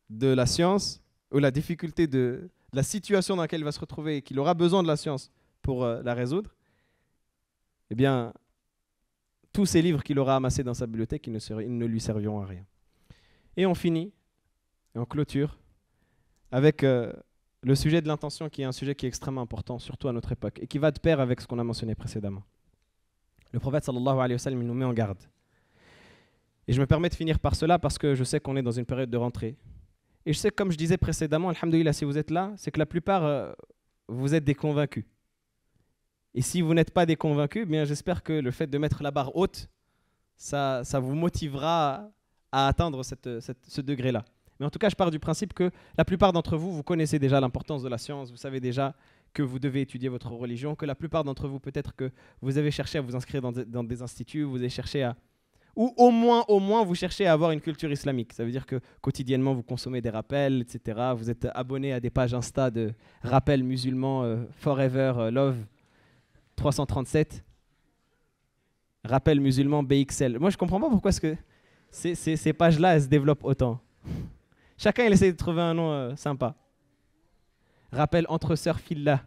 de la science ou la difficulté de, la situation dans laquelle il va se retrouver et qu'il aura besoin de la science pour euh, la résoudre, eh bien, tous ces livres qu'il aura amassés dans sa bibliothèque, ils ne, lui serviront à rien. Et on finit, et on clôture, avec euh, le sujet de l'intention, qui est un sujet qui est extrêmement important, surtout à notre époque, et qui va de pair avec ce qu'on a mentionné précédemment. Le prophète sallallahu alayhi wa sallam, il nous met en garde. Et je me permets de finir par cela parce que je sais qu'on est dans une période de rentrée, et je sais, comme je disais précédemment, Alhamdulillah, si vous êtes là, c'est que la plupart, euh, vous êtes des convaincus. Et si vous n'êtes pas des convaincus, eh bien j'espère que le fait de mettre la barre haute, ça, ça vous motivera à atteindre ce degré-là. Mais en tout cas, je pars du principe que la plupart d'entre vous, vous connaissez déjà l'importance de la science, vous savez déjà que vous devez étudier votre religion, que la plupart d'entre vous, peut-être que vous avez cherché à vous inscrire dans, dans des instituts, vous avez cherché à, ou au moins, au moins, vous cherchez à avoir une culture islamique. Ça veut dire que quotidiennement, vous consommez des rappels, etc. Vous êtes abonné à des pages Insta de rappels musulmans euh, Forever euh, Love 337. Rappels musulmans BXL. Moi, je comprends pas pourquoi -ce que ces, pages-là, elles se développent autant. Chacun, il essaie de trouver un nom euh, sympa. Rappel entre sœurs Filla.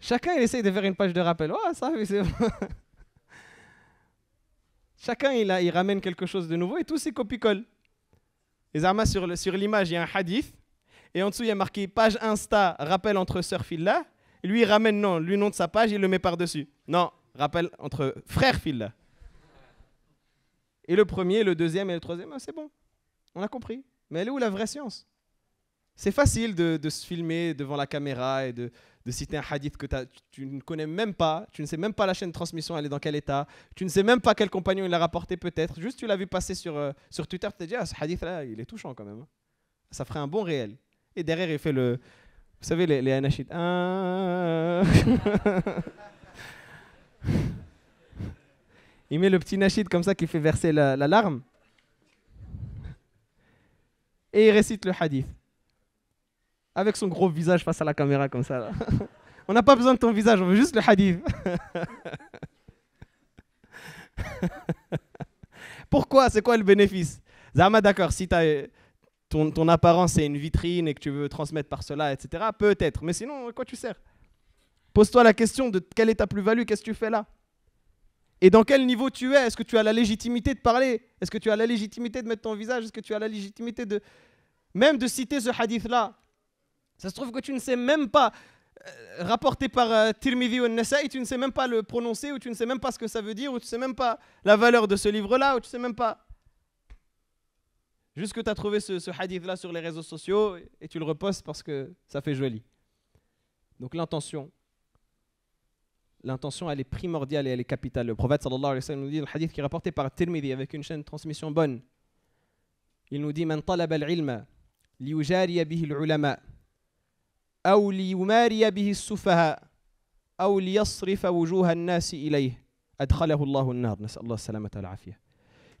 Chacun, il essaye de faire une page de rappel. ça, c'est... Chacun, il, a, il, ramène quelque chose de nouveau et tous ces copie-colle. Les armas sur, le, sur l'image, il y a un hadith. Et en dessous, il y a marqué page Insta, rappel entre sœurs et Lui, il ramène non, lui, nom de sa page, il le met par-dessus. Non, rappel entre frères Filla. Et le premier, le deuxième et le troisième, ah, c'est bon. On a compris. Mais elle est où la vraie science C'est facile de, se filmer devant la caméra et de, de citer un hadith que tu ne connais même pas, tu ne sais même pas la chaîne de transmission, elle est dans quel état, tu ne sais même pas quel compagnon il a rapporté peut-être, juste tu l'as vu passer sur, euh, sur Twitter, tu te dis, ah, ce hadith-là, il est touchant quand même. Hein. Ça ferait un bon réel. Et derrière, il fait le... Vous savez, les, les anachites. Ah. il met le petit nashid comme ça qui fait verser la larme. Et il récite le hadith avec son gros visage face à la caméra comme ça. on n'a pas besoin de ton visage, on veut juste le hadith. Pourquoi C'est quoi le bénéfice Zama, d'accord, si as, ton, ton apparence est une vitrine et que tu veux transmettre par cela, etc., peut-être. Mais sinon, à quoi tu sers Pose-toi la question de quelle est ta plus-value, qu'est-ce que tu fais là Et dans quel niveau tu es Est-ce que tu as la légitimité de parler Est-ce que tu as la légitimité de mettre ton visage Est-ce que tu as la légitimité de même de citer ce hadith-là ça se trouve que tu ne sais même pas, euh, rapporté par euh, Tirmidhi ou Nasa'i, tu ne sais même pas le prononcer, ou tu ne sais même pas ce que ça veut dire, ou tu ne sais même pas la valeur de ce livre-là, ou tu ne sais même pas. Juste que tu as trouvé ce, hadith-là sur les réseaux sociaux et tu le repostes parce que ça fait joli. Donc l'intention, l'intention elle est primordiale et elle est capitale. Le prophète sallallahu alayhi wa sallam nous dit un le hadith qui est rapporté par Tirmidhi avec une chaîne de transmission bonne. Il nous dit Man talaba al-ilma بِهِ bihi ulama il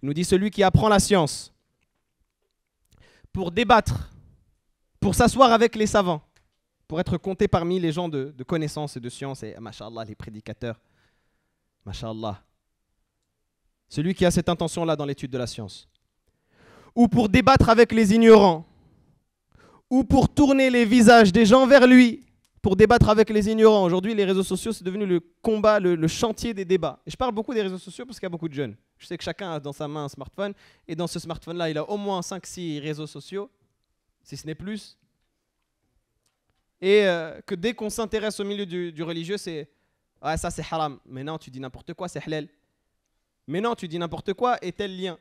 nous dit celui qui apprend la science pour débattre, pour s'asseoir avec les savants, pour être compté parmi les gens de, connaissance connaissances et de science, et mashallah les prédicateurs, mashallah celui qui a cette intention-là dans l'étude de la science, ou pour débattre avec les ignorants, ou pour tourner les visages des gens vers lui, pour débattre avec les ignorants. Aujourd'hui, les réseaux sociaux, c'est devenu le combat, le, chantier des débats. Et je parle beaucoup des réseaux sociaux parce qu'il y a beaucoup de jeunes. Je sais que chacun a dans sa main un smartphone, et dans ce smartphone-là, il a au moins 5-6 réseaux sociaux, si ce n'est plus. Et euh, que dès qu'on s'intéresse au milieu du, religieux, c'est « Ah, ça c'est haram. Mais non, tu dis n'importe quoi, c'est halal. Mais non, tu dis n'importe quoi, et tel lien.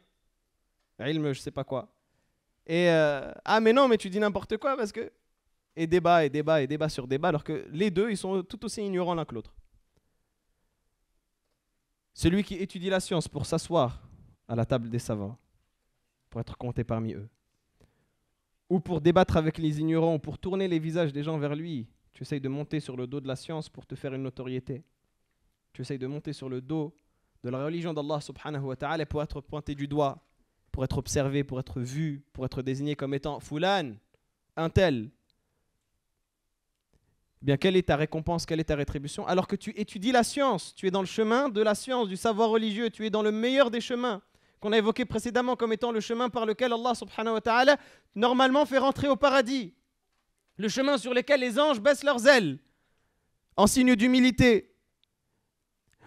Ilm, je sais pas quoi. Et euh, ah, mais non, mais tu dis n'importe quoi parce que. Et débat, et débat, et débat sur débat, alors que les deux, ils sont tout aussi ignorants l'un que l'autre. Celui qui étudie la science pour s'asseoir à la table des savants, pour être compté parmi eux, ou pour débattre avec les ignorants, ou pour tourner les visages des gens vers lui, tu essayes de monter sur le dos de la science pour te faire une notoriété. Tu essayes de monter sur le dos de la religion d'Allah subhanahu wa ta'ala pour être pointé du doigt pour être observé, pour être vu, pour être désigné comme étant Fulan, un tel. Eh bien, quelle est ta récompense, quelle est ta rétribution Alors que tu étudies la science, tu es dans le chemin de la science, du savoir religieux, tu es dans le meilleur des chemins qu'on a évoqué précédemment comme étant le chemin par lequel Allah subhanahu wa ta'ala normalement fait rentrer au paradis. Le chemin sur lequel les anges baissent leurs ailes en signe d'humilité.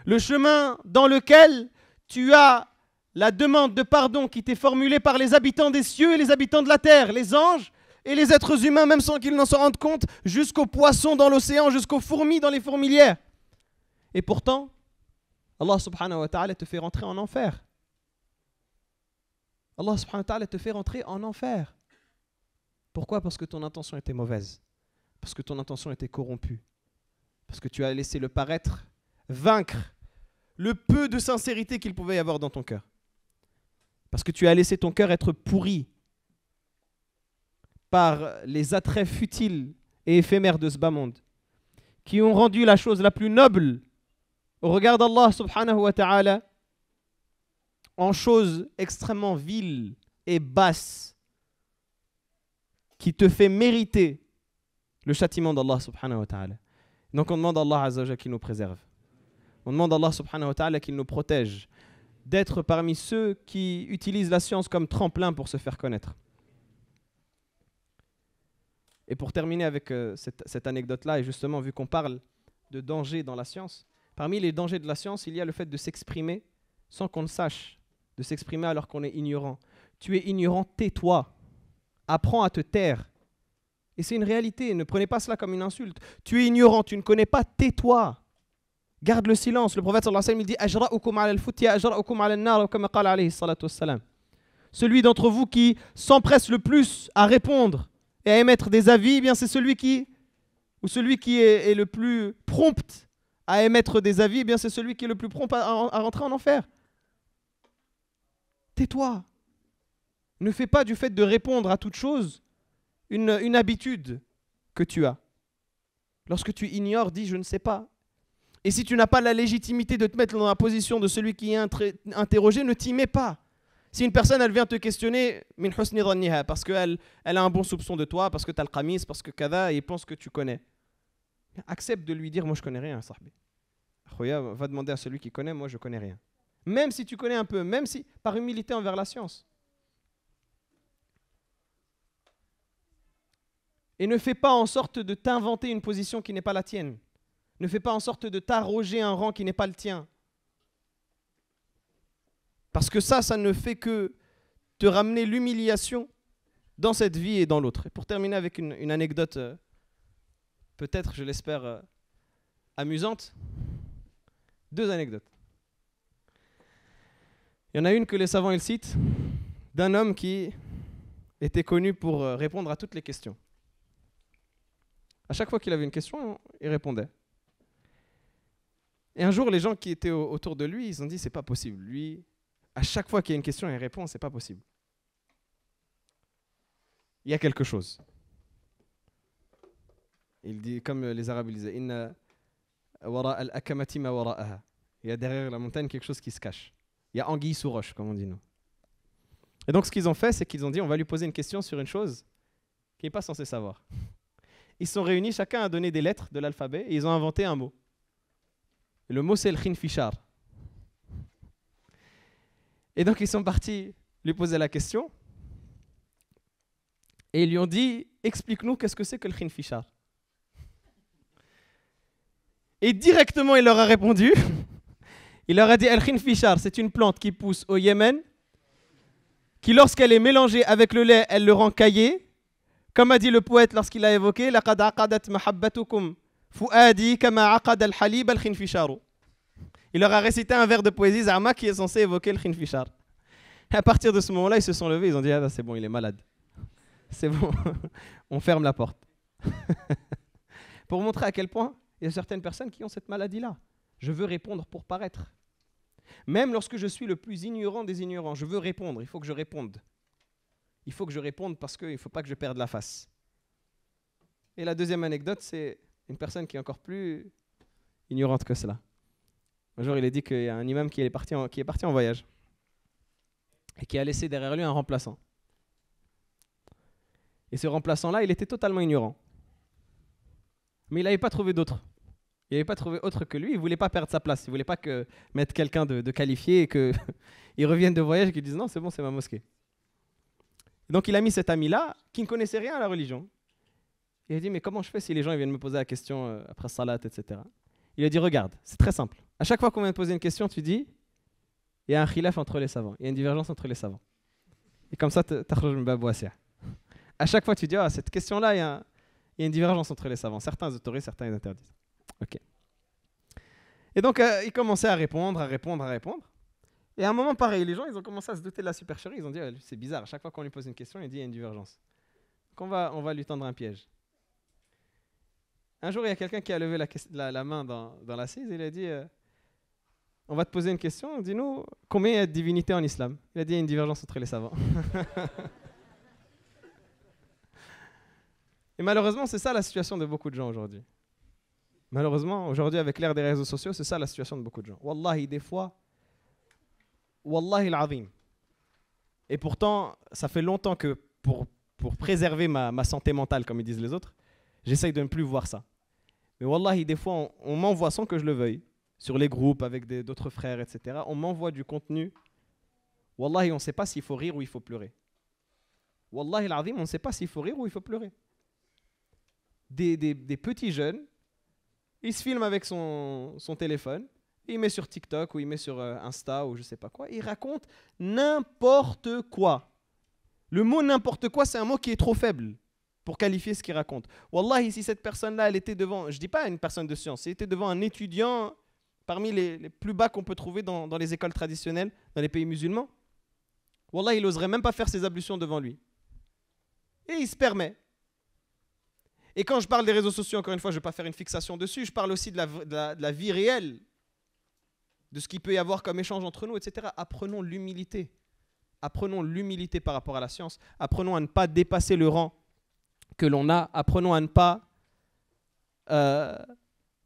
Le chemin dans lequel tu as la demande de pardon qui était formulée par les habitants des cieux et les habitants de la terre, les anges et les êtres humains, même sans qu'ils n'en se rendent compte, jusqu'aux poissons dans l'océan, jusqu'aux fourmis dans les fourmilières. Et pourtant, Allah subhanahu wa ta'ala te fait rentrer en enfer. Allah subhanahu wa ta'ala te fait rentrer en enfer. Pourquoi Parce que ton intention était mauvaise, parce que ton intention était corrompue, parce que tu as laissé le paraître vaincre le peu de sincérité qu'il pouvait y avoir dans ton cœur parce que tu as laissé ton cœur être pourri par les attraits futiles et éphémères de ce bas monde, qui ont rendu la chose la plus noble au regard d'Allah subhanahu wa ta'ala en chose extrêmement vile et basse qui te fait mériter le châtiment d'Allah subhanahu wa ta'ala. Donc on demande à Allah azza qu'il nous préserve. On demande à Allah subhanahu wa ta'ala qu'il nous protège d'être parmi ceux qui utilisent la science comme tremplin pour se faire connaître. Et pour terminer avec euh, cette, cette anecdote-là, et justement vu qu'on parle de danger dans la science, parmi les dangers de la science, il y a le fait de s'exprimer sans qu'on le sache, de s'exprimer alors qu'on est ignorant. Tu es ignorant, tais-toi. Apprends à te taire. Et c'est une réalité, ne prenez pas cela comme une insulte. Tu es ignorant, tu ne connais pas, tais-toi. Garde le silence. Le prophète sallallahu alayhi wa sallam, dit salam. Celui d'entre vous qui s'empresse le plus à répondre et à émettre des avis, eh bien c'est celui qui ou celui qui est, le plus prompt à émettre des avis, eh bien c'est celui qui est le plus prompt à, rentrer en enfer. Tais-toi. Ne fais pas du fait de répondre à toute chose une habitude que tu as. Lorsque tu ignores, dis je ne sais pas, et si tu n'as pas la légitimité de te mettre dans la position de celui qui est interrogé, ne t'y mets pas. Si une personne, elle vient te questionner, parce qu'elle elle a un bon soupçon de toi, parce que tu as le kamis, parce que kada, et pense que tu connais. Accepte de lui dire, moi je connais rien, sahbi. Va demander à celui qui connaît, moi je connais rien. Même si tu connais un peu, même si par humilité envers la science. Et ne fais pas en sorte de t'inventer une position qui n'est pas la tienne. Ne fais pas en sorte de t'arroger un rang qui n'est pas le tien. Parce que ça, ça ne fait que te ramener l'humiliation dans cette vie et dans l'autre. Et pour terminer avec une, anecdote, euh, peut-être, je l'espère, euh, amusante, deux anecdotes. Il y en a une que les savants ils citent, d'un homme qui était connu pour euh, répondre à toutes les questions. À chaque fois qu'il avait une question, il répondait. Et un jour, les gens qui étaient autour de lui, ils ont dit c'est pas possible. Lui, à chaque fois qu'il y a une question il répond, c'est pas possible. Il y a quelque chose. Il dit, comme les Arabes disaient, Il y a derrière la montagne quelque chose qui se cache. Il y a anguille sous roche, comme on dit nous. Et donc ce qu'ils ont fait, c'est qu'ils ont dit, on va lui poser une question sur une chose qu'il n'est pas censé savoir. Ils se sont réunis, chacun a donné des lettres de l'alphabet, et ils ont inventé un mot le mot, c'est le Et donc, ils sont partis lui poser la question. Et ils lui ont dit Explique-nous qu'est-ce que c'est que le khinfishar Et directement, il leur a répondu Il leur a dit El khinfishar c'est une plante qui pousse au Yémen, qui, lorsqu'elle est mélangée avec le lait, elle le rend caillé. Comme a dit le poète lorsqu'il a évoqué la aqadat mahabbatukum il leur a récité un vers de poésie Zama qui est censé évoquer le khinfishar. À partir de ce moment-là, ils se sont levés, ils ont dit ah, bah, c'est bon, il est malade. C'est bon, on ferme la porte. pour montrer à quel point il y a certaines personnes qui ont cette maladie-là. Je veux répondre pour paraître. Même lorsque je suis le plus ignorant des ignorants, je veux répondre, il faut que je réponde. Il faut que je réponde parce qu'il ne faut pas que je perde la face. Et la deuxième anecdote, c'est une personne qui est encore plus ignorante que cela. Un jour, il est dit qu'il y a un imam qui est parti en, voyage et qui a laissé derrière lui un remplaçant. Et ce remplaçant-là, il était totalement ignorant. Mais il n'avait pas trouvé d'autre. Il n'avait pas trouvé autre que lui. Il ne voulait pas perdre sa place. Il ne voulait pas mettre quelqu'un de, de, qualifié et qu'il revienne de voyage et qu'il dise non, c'est bon, c'est ma mosquée. Donc il a mis cet ami-là qui ne connaissait rien à la religion, il a dit, mais comment je fais si les gens viennent me poser la question euh, après salat, etc. Il a dit, regarde, c'est très simple. À chaque fois qu'on vient te poser une question, tu dis, il y a un khilaf entre les savants, il y a une divergence entre les savants. Et comme ça, tu À chaque fois, tu dis, ah, cette question-là, il y, a une divergence entre les savants. Certains autorisent, certains les interdisent. Ok. Et donc, euh, il commençait à répondre, à répondre, à répondre. Et à un moment pareil, les gens, ils ont commencé à se douter de la supercherie. Ils ont dit, ah, c'est bizarre, à chaque fois qu'on lui pose une question, il dit, il y a une divergence. Donc va, on va lui tendre un piège. Un jour, il y a quelqu'un qui a levé la, main dans, dans l'assise. Il a dit euh, On va te poser une question. Dis-nous, combien il y a de divinités en islam Il a dit Il y a une divergence entre les savants. Et malheureusement, c'est ça la situation de beaucoup de gens aujourd'hui. Malheureusement, aujourd'hui, avec l'ère des réseaux sociaux, c'est ça la situation de beaucoup de gens. Wallahi, des fois, Wallahi l'azim. Et pourtant, ça fait longtemps que pour, pour préserver ma, ma santé mentale, comme ils disent les autres, j'essaye de ne plus voir ça. Mais wallahi, des fois, on, m'envoie sans que je le veuille, sur les groupes avec d'autres frères, etc. On m'envoie du contenu. Wallahi, on ne sait pas s'il faut rire ou il faut pleurer. Wallahi, l'azim, on ne sait pas s'il faut rire ou il faut pleurer. Des, petits jeunes, ils se filment avec son, son téléphone, il mettent sur TikTok ou il met sur euh, Insta ou je ne sais pas quoi, il raconte n'importe quoi. Le mot n'importe quoi, c'est un mot qui est trop faible pour qualifier ce qu'il raconte. Wallah, si cette personne-là, elle était devant, je ne dis pas une personne de science, elle était devant un étudiant parmi les, plus bas qu'on peut trouver dans, les écoles traditionnelles, dans les pays musulmans, Wallah, il n'oserait même pas faire ses ablutions devant lui. Et il se permet. Et quand je parle des réseaux sociaux, encore une fois, je ne vais pas faire une fixation dessus, je parle aussi de la, de la vie réelle, de ce qu'il peut y avoir comme échange entre nous, etc. Apprenons l'humilité. Apprenons l'humilité par rapport à la science. Apprenons à ne pas dépasser le rang que l'on a, apprenons à ne pas euh,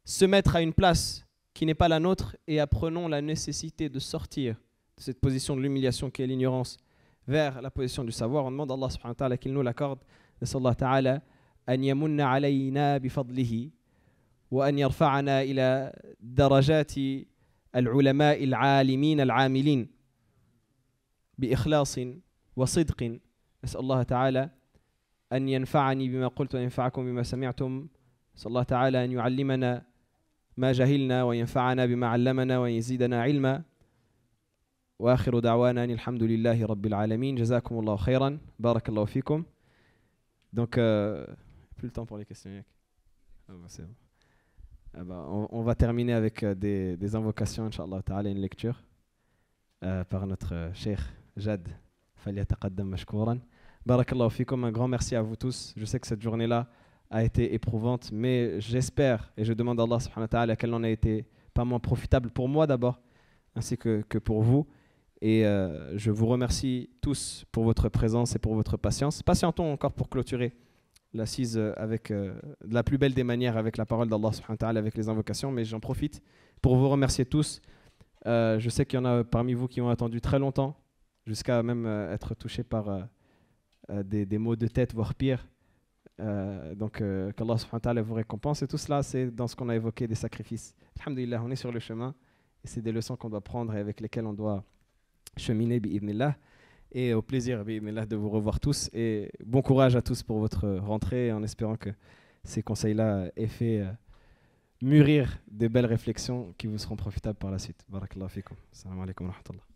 se mettre à une place qui n'est pas la nôtre et apprenons la nécessité de sortir de cette position de l'humiliation qui est l'ignorance vers la position du savoir. On demande à Allah subhanahu wa ta'ala qu'il nous l'accorde. Nasallahu ta'ala an yamunna alayna wa an yarfa'ana ila darajati al-ulama al-alimin al-amilin bi ikhlasin wa sidqin. ta'ala أن ينفعني بما قلت وينفعكم بما سمعتم صلى الله تعالى أن يعلمنا ما جهلنا وينفعنا بما علمنا ويزيدنا علما وآخر دعوانا أن الحمد لله رب العالمين جزاكم الله خيرا بارك الله فيكم دونك euh, plus le temps pour les questions. Ah, ah, on, va terminer avec euh, des, des invocations, inshallah Ta'ala, une lecture euh, par notre cheikh Jad. فليتقدم مشكورا. Barakallahu fikum, un grand merci à vous tous. Je sais que cette journée-là a été éprouvante, mais j'espère et je demande à Allah subhanahu wa ta'ala qu'elle en ait été pas moins profitable pour moi d'abord, ainsi que, pour vous. Et euh, je vous remercie tous pour votre présence et pour votre patience. Patientons encore pour clôturer l'assise euh, avec euh, de la plus belle des manières, avec la parole d'Allah subhanahu wa ta'ala, avec les invocations, mais j'en profite pour vous remercier tous. je sais qu'il y en a parmi vous qui ont attendu très longtemps, jusqu'à même être touchés par euh, des, des, maux de tête, voire pire. Euh, donc euh, qu'Allah subhanahu wa vous récompense. Et tout cela, c'est dans ce qu'on a évoqué des sacrifices. Alhamdulillah, on est sur le chemin. Et c'est des leçons qu'on doit prendre et avec lesquelles on doit cheminer, bi'idnillah. Et au plaisir, bi'idnillah, de vous revoir tous. Et bon courage à tous pour votre rentrée, en espérant que ces conseils-là aient fait mûrir des belles réflexions qui vous seront profitables par la suite. Barakallah fikum. Salam wa rahmatullah.